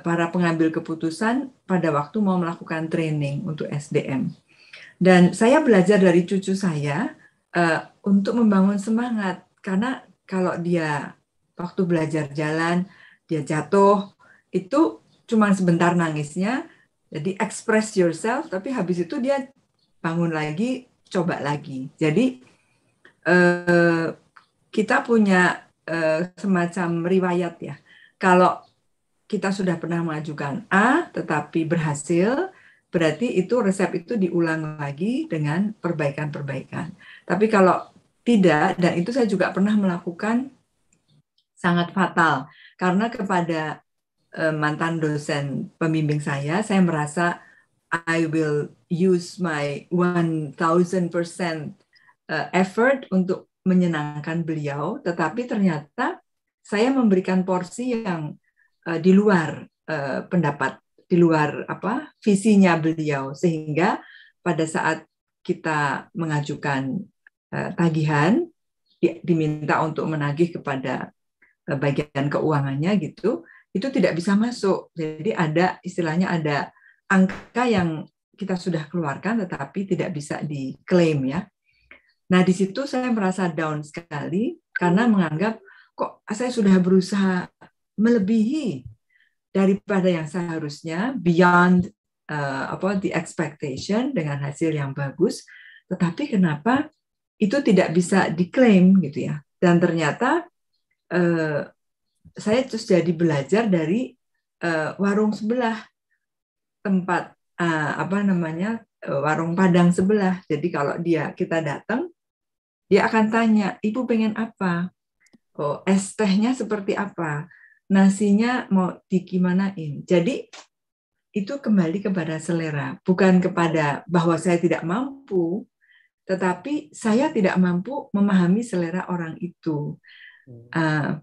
para pengambil keputusan pada waktu mau melakukan training untuk SDM. Dan saya belajar dari cucu saya, uh, untuk membangun semangat karena kalau dia waktu belajar jalan dia jatuh itu cuma sebentar nangisnya jadi express yourself tapi habis itu dia bangun lagi coba lagi jadi uh, kita punya uh, semacam riwayat ya kalau kita sudah pernah mengajukan A tetapi berhasil berarti itu resep itu diulang lagi dengan perbaikan-perbaikan. Tapi kalau tidak, dan itu saya juga pernah melakukan sangat fatal karena kepada eh, mantan dosen pembimbing saya, saya merasa I will use my 1000% eh, effort untuk menyenangkan beliau, tetapi ternyata saya memberikan porsi yang uh, di luar uh, pendapat, di luar apa visinya beliau, sehingga pada saat kita mengajukan Eh, tagihan diminta untuk menagih kepada eh, bagian keuangannya gitu itu tidak bisa masuk jadi ada istilahnya ada angka yang kita sudah keluarkan tetapi tidak bisa diklaim ya nah di situ saya merasa down sekali karena menganggap kok saya sudah berusaha melebihi daripada yang seharusnya beyond uh, apa the expectation dengan hasil yang bagus tetapi kenapa itu tidak bisa diklaim gitu ya. Dan ternyata eh, saya terus jadi belajar dari eh, warung sebelah tempat eh, apa namanya eh, warung padang sebelah. Jadi kalau dia kita datang, dia akan tanya, ibu pengen apa? Oh, es tehnya seperti apa? Nasinya mau dikimanain Jadi itu kembali kepada selera, bukan kepada bahwa saya tidak mampu, tetapi saya tidak mampu memahami selera orang itu. Uh,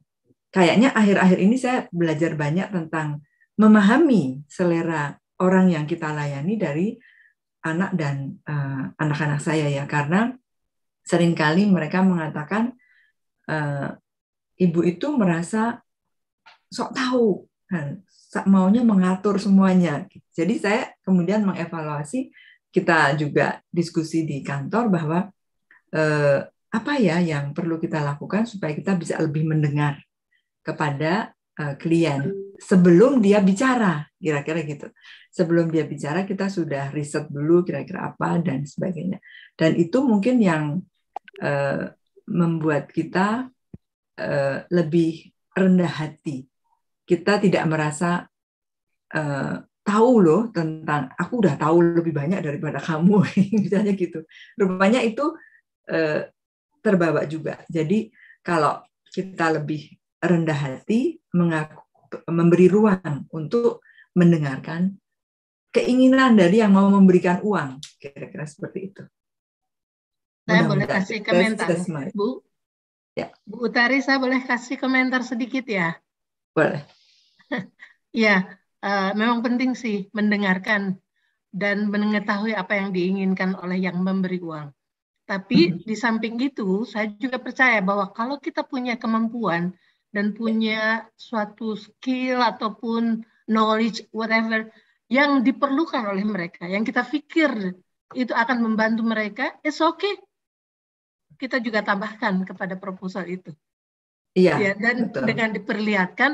kayaknya akhir-akhir ini saya belajar banyak tentang memahami selera orang yang kita layani dari anak dan eh, anak-anak uh, saya ya karena seringkali mereka mengatakan uh, ibu itu merasa sok tahu kan, maunya mengatur semuanya jadi saya kemudian mengevaluasi kita juga diskusi di kantor bahwa eh, apa ya yang perlu kita lakukan supaya kita bisa lebih mendengar kepada eh, klien sebelum dia bicara kira-kira gitu sebelum dia bicara kita sudah riset dulu kira-kira apa dan sebagainya dan itu mungkin yang eh, membuat kita eh, lebih rendah hati kita tidak merasa eh, tahu loh tentang aku udah tahu lebih banyak daripada kamu misalnya gitu rupanya itu eh, terbawa juga jadi kalau kita lebih rendah hati mengaku, memberi ruang untuk mendengarkan keinginan dari yang mau memberikan uang kira-kira seperti itu saya boleh kasih komentar bu ya. bu utari saya boleh kasih komentar sedikit ya boleh ya uh, memang penting sih mendengarkan dan mengetahui apa yang diinginkan oleh yang memberi uang. Tapi hmm. di samping itu, saya juga percaya bahwa kalau kita punya kemampuan dan punya suatu skill ataupun knowledge whatever yang diperlukan oleh mereka, yang kita pikir itu akan membantu mereka, it's okay. Kita juga tambahkan kepada proposal itu. Iya. Ya, dan betul. dengan diperlihatkan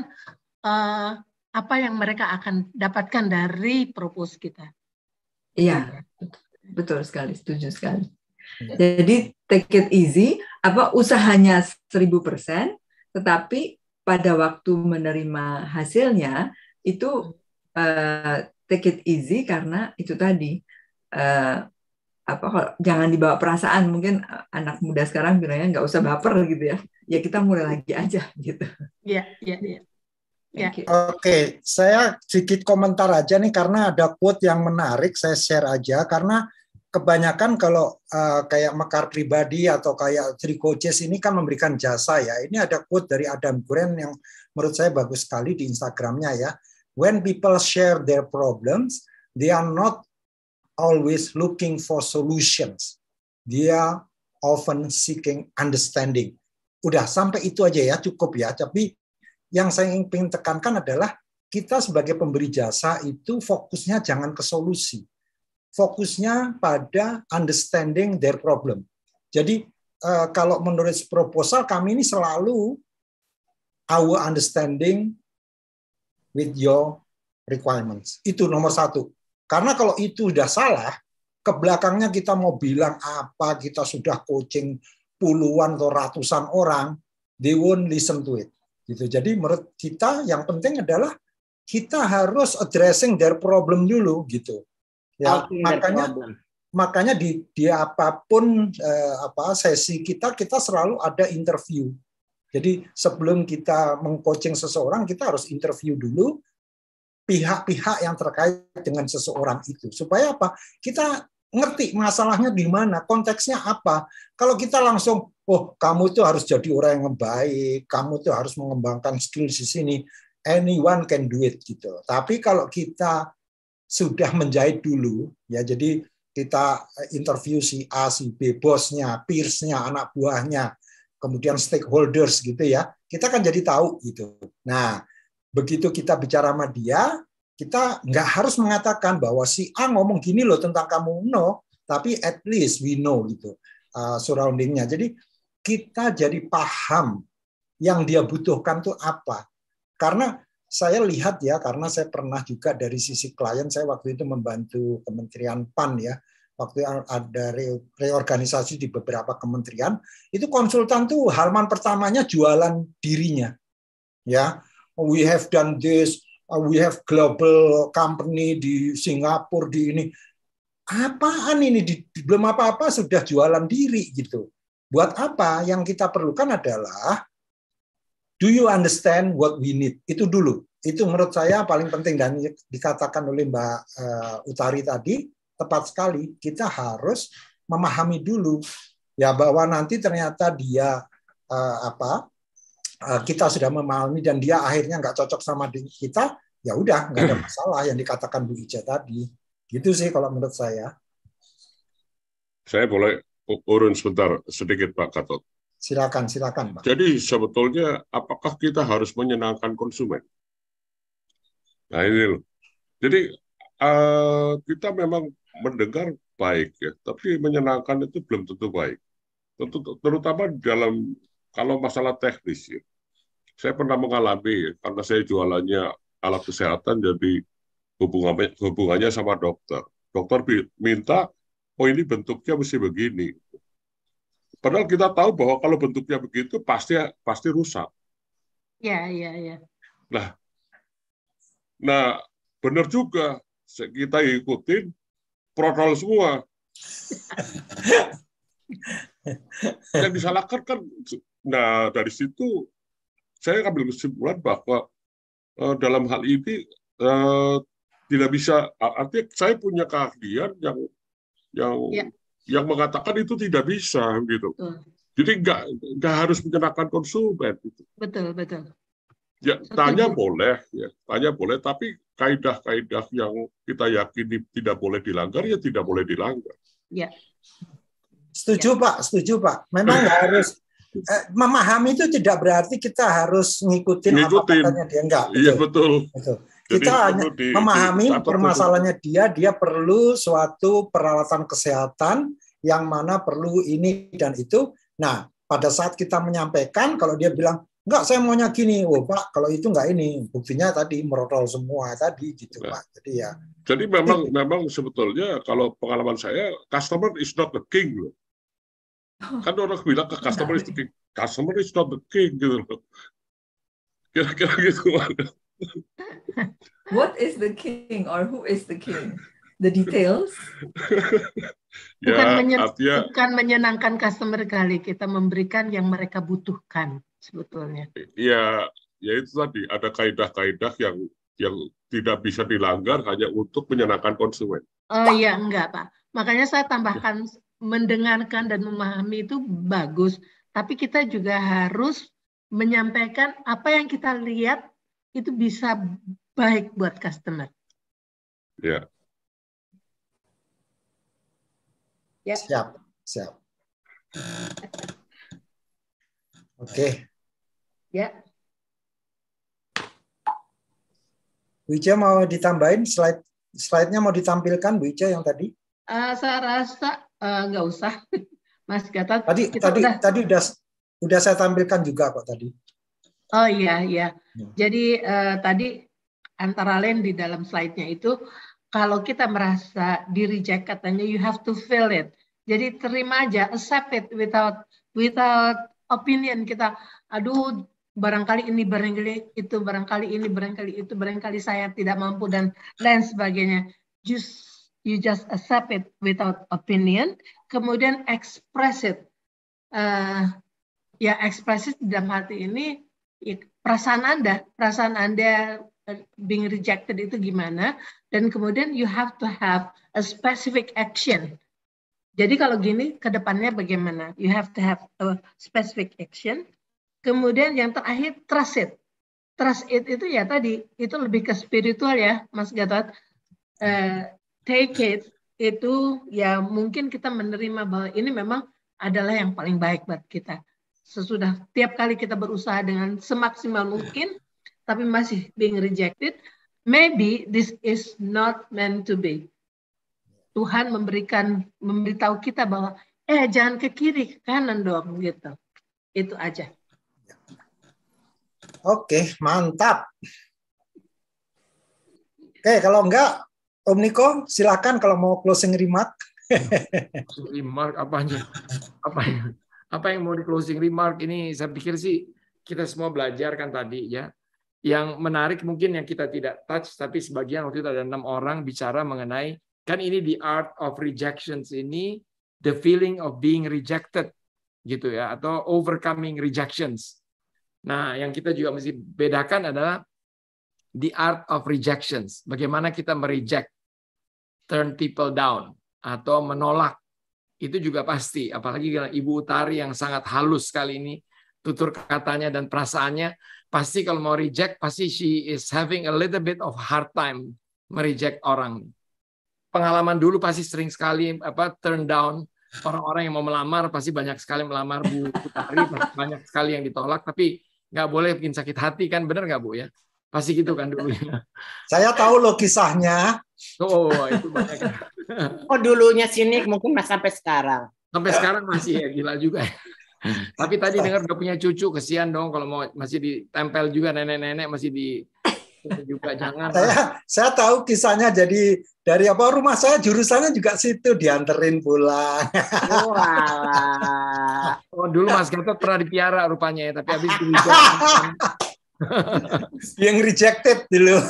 uh, apa yang mereka akan dapatkan dari propose kita. Iya, gitu. betul sekali, setuju sekali. Hmm. Jadi take it easy, apa usahanya seribu persen, tetapi pada waktu menerima hasilnya itu uh, take it easy karena itu tadi uh, apa kalau jangan dibawa perasaan mungkin anak muda sekarang bilangnya nggak usah baper gitu ya ya kita mulai lagi aja gitu. Iya, iya, iya. Yeah. Oke, okay, saya sedikit komentar aja nih karena ada quote yang menarik saya share aja karena kebanyakan kalau uh, kayak mekar pribadi atau kayak three coaches ini kan memberikan jasa ya. Ini ada quote dari Adam Grant yang menurut saya bagus sekali di Instagramnya ya. When people share their problems, they are not always looking for solutions. They are often seeking understanding. Udah sampai itu aja ya cukup ya. Tapi yang saya ingin tekankan adalah kita sebagai pemberi jasa itu fokusnya jangan ke solusi. Fokusnya pada understanding their problem. Jadi eh, kalau menurut proposal kami ini selalu our understanding with your requirements. Itu nomor satu. Karena kalau itu sudah salah, ke belakangnya kita mau bilang apa, kita sudah coaching puluhan atau ratusan orang, they won't listen to it. Gitu. Jadi menurut kita yang penting adalah kita harus addressing their problem dulu gitu. Ya, okay, makanya makanya di di apapun eh, apa sesi kita kita selalu ada interview. Jadi sebelum kita mengcoaching seseorang kita harus interview dulu pihak-pihak yang terkait dengan seseorang itu supaya apa? Kita ngerti masalahnya di mana, konteksnya apa. Kalau kita langsung oh kamu tuh harus jadi orang yang baik, kamu tuh harus mengembangkan skill di sini. Anyone can do it gitu. Tapi kalau kita sudah menjahit dulu, ya jadi kita eh, interview si A, si B, bosnya, peersnya, anak buahnya, kemudian stakeholders gitu ya, kita kan jadi tahu gitu. Nah, begitu kita bicara sama dia, kita nggak harus mengatakan bahwa si A ngomong gini loh tentang kamu, no, tapi at least we know gitu uh, surroundingnya. Jadi kita jadi paham yang dia butuhkan tuh apa. Karena saya lihat ya, karena saya pernah juga dari sisi klien, saya waktu itu membantu Kementerian PAN ya, waktu ada reorganisasi di beberapa kementerian, itu konsultan tuh halaman pertamanya jualan dirinya. Ya, we have done this, uh, we have global company di Singapura di ini. Apaan ini? belum apa-apa sudah jualan diri gitu. Buat apa? Yang kita perlukan adalah do you understand what we need? Itu dulu. Itu menurut saya paling penting dan dikatakan oleh Mbak eh, Utari tadi tepat sekali. Kita harus memahami dulu ya bahwa nanti ternyata dia eh, apa eh, kita sudah memahami dan dia akhirnya nggak cocok sama kita ya udah nggak ada hmm. masalah yang dikatakan Bu Ica tadi gitu sih kalau menurut saya saya boleh urun sebentar sedikit Pak Katot. Silakan, silakan Pak. Jadi sebetulnya apakah kita harus menyenangkan konsumen? Nah ini loh. Jadi uh, kita memang mendengar baik ya, tapi menyenangkan itu belum tentu baik. Tentu, terutama dalam kalau masalah teknis ya. Saya pernah mengalami karena saya jualannya alat kesehatan jadi hubungannya hubungannya sama dokter. Dokter minta oh ini bentuknya mesti begini. Padahal kita tahu bahwa kalau bentuknya begitu pasti pasti rusak. Ya, ya, ya. Nah, nah benar juga kita ikutin protol semua. Yang disalahkan kan, nah dari situ saya ambil kesimpulan bahwa uh, dalam hal ini uh, tidak bisa artinya saya punya keahlian yang yang ya. yang mengatakan itu tidak bisa gitu. Betul. Jadi nggak nggak harus menyenangkan konsumen. Gitu. Betul betul. Ya tanya boleh, ya tanya boleh, tapi kaidah-kaidah yang kita yakini tidak boleh dilanggar ya tidak boleh dilanggar. Ya. Setuju ya. Pak, setuju Pak. Memang nggak harus eh, memahami itu tidak berarti kita harus ngikutin, ngikutin. apa katanya dia enggak. Betul. Iya betul. betul kita hanya di, memahami di, permasalahannya itu. dia, dia perlu suatu peralatan kesehatan yang mana perlu ini dan itu. Nah, pada saat kita menyampaikan, kalau dia bilang enggak saya maunya gini, oh pak kalau itu enggak ini, buktinya tadi merotol semua tadi gitu nah. pak. Jadi ya. Jadi memang memang sebetulnya kalau pengalaman saya, customer is not the king loh. Oh. Kan orang bilang ke customer is the king, iya. customer is not the king gitu loh. Kira-kira gitu. What is the king or who is the king? The details. ya, bukan, bukan menyenangkan customer kali, kita memberikan yang mereka butuhkan sebetulnya. Iya, ya itu tadi ada kaidah-kaidah yang yang tidak bisa dilanggar hanya untuk menyenangkan konsumen. Oh iya, enggak, Pak. Makanya saya tambahkan ya. mendengarkan dan memahami itu bagus, tapi kita juga harus menyampaikan apa yang kita lihat itu bisa baik buat customer. Ya. Ya. Siap, siap. Oke. Okay. Ya. Bu Ica mau ditambahin slide slide-nya mau ditampilkan Bu Ica yang tadi? Uh, saya rasa uh, usah. Mas Gatot. Tadi tadi udah... tadi udah udah saya tampilkan juga kok tadi. Oh iya iya. Ya. Jadi uh, tadi antara lain di dalam slide-nya itu kalau kita merasa di reject katanya you have to feel it. Jadi terima aja, accept it without without opinion kita. Aduh, barangkali ini barangkali itu barangkali ini barangkali itu barangkali saya tidak mampu dan lain sebagainya. Just you just accept it without opinion, kemudian express it. Uh, ya express it dalam hati ini Ya, perasaan Anda, perasaan Anda eh, being rejected itu gimana dan kemudian you have to have a specific action. Jadi kalau gini ke depannya bagaimana? You have to have a specific action. Kemudian yang terakhir trust it. Trust it itu ya tadi itu lebih ke spiritual ya Mas Gatot. Uh, take it itu ya mungkin kita menerima bahwa ini memang adalah yang paling baik buat kita sesudah tiap kali kita berusaha dengan semaksimal mungkin tapi masih being rejected, maybe this is not meant to be. Tuhan memberikan memberitahu kita bahwa eh jangan ke kiri ke kanan dong gitu. Itu aja. Oke, mantap. Oke, kalau enggak Om Niko silakan kalau mau closing remark. remark apanya? Apanya? apa yang mau di closing remark ini saya pikir sih kita semua belajar kan tadi ya. Yang menarik mungkin yang kita tidak touch tapi sebagian waktu itu ada enam orang bicara mengenai kan ini the art of rejections ini the feeling of being rejected gitu ya atau overcoming rejections. Nah, yang kita juga mesti bedakan adalah the art of rejections. Bagaimana kita mereject, turn people down atau menolak itu juga pasti. Apalagi Ibu Utari yang sangat halus kali ini, tutur katanya dan perasaannya, pasti kalau mau reject, pasti she is having a little bit of hard time mereject orang. Pengalaman dulu pasti sering sekali apa turn down orang-orang yang mau melamar pasti banyak sekali melamar Bu Utari, banyak sekali yang ditolak, tapi nggak boleh bikin sakit hati kan bener nggak Bu ya? Pasti gitu kan dulu. Saya tahu loh kisahnya. Oh, oh, oh itu banyak. Oh dulunya sini mungkin masih sampai sekarang. Sampai sekarang masih ya gila juga. Ya. Tapi tadi dengar udah punya cucu, kesian dong kalau mau masih ditempel juga nenek-nenek masih di juga jangan. Saya, saya tahu kisahnya jadi dari apa rumah saya jurusannya juga situ dianterin pulang. Wah. Oh, oh, dulu Mas Gatot pernah dipiara rupanya ya, tapi habis dijual yang rejected dulu.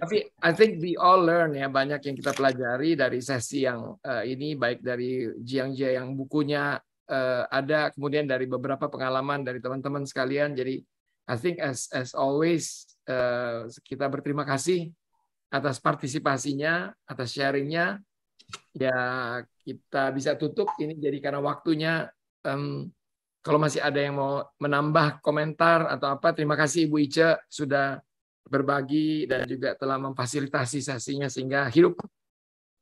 Tapi I think we all learn ya banyak yang kita pelajari dari sesi yang uh, ini baik dari Jiang Jia yang bukunya uh, ada kemudian dari beberapa pengalaman dari teman-teman sekalian. Jadi I think as as always uh, kita berterima kasih atas partisipasinya, atas sharingnya. Ya kita bisa tutup ini jadi karena waktunya um, kalau masih ada yang mau menambah komentar atau apa, terima kasih Ibu Ica sudah berbagi dan juga telah memfasilitasi sesinya sehingga hidup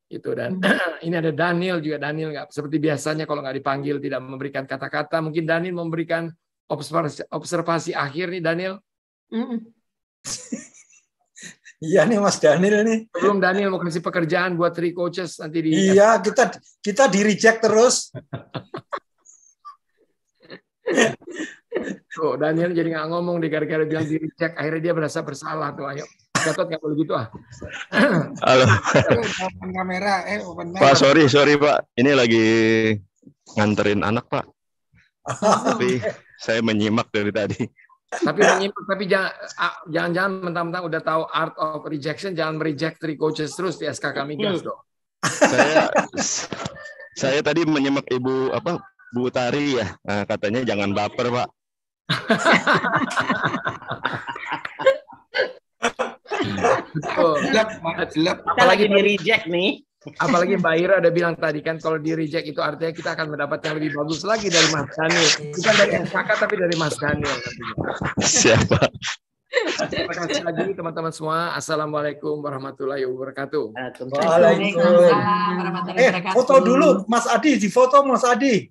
itu dan ini ada Daniel juga Daniel nggak seperti biasanya kalau nggak dipanggil tidak memberikan kata-kata mungkin Daniel memberikan observasi, observasi akhir nih Daniel iya nih Mas Daniel nih belum Daniel mau kasih pekerjaan buat three coaches nanti di iya kita kita di reject terus Tuh, Daniel jadi nggak ngomong di gara-gara bilang di reject. Akhirnya dia merasa bersalah tuh. Ayo, Gatot nggak boleh gitu ah. Halo. open kamera, eh open Pak, sorry, sorry Pak. Ini lagi nganterin anak Pak. Tapi saya menyimak dari tadi. Tapi menyimak, tapi jangan jangan-jangan mentang-mentang udah tahu art of rejection, jangan reject three coaches terus di kami Migas dong. Saya saya tadi menyimak Ibu apa Bu Tari ya, nah, katanya jangan baper Pak. Apalagi di reject nih. Apalagi Mbak Ira ada bilang tadi kan kalau di reject itu artinya kita akan mendapat yang lebih bagus lagi dari Mas Daniel. Bukan dari SKK tapi dari Mas Daniel. Siapa? Terima kasih lagi teman-teman semua. Assalamualaikum warahmatullahi wabarakatuh. Waalaikumsalam warahmatullahi eh, wabarakatuh. Eh, foto dulu Mas Adi, di foto Mas Adi.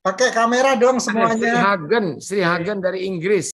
Pakai kamera dong semuanya. Sri Hagen, Sri Hagen dari Inggris.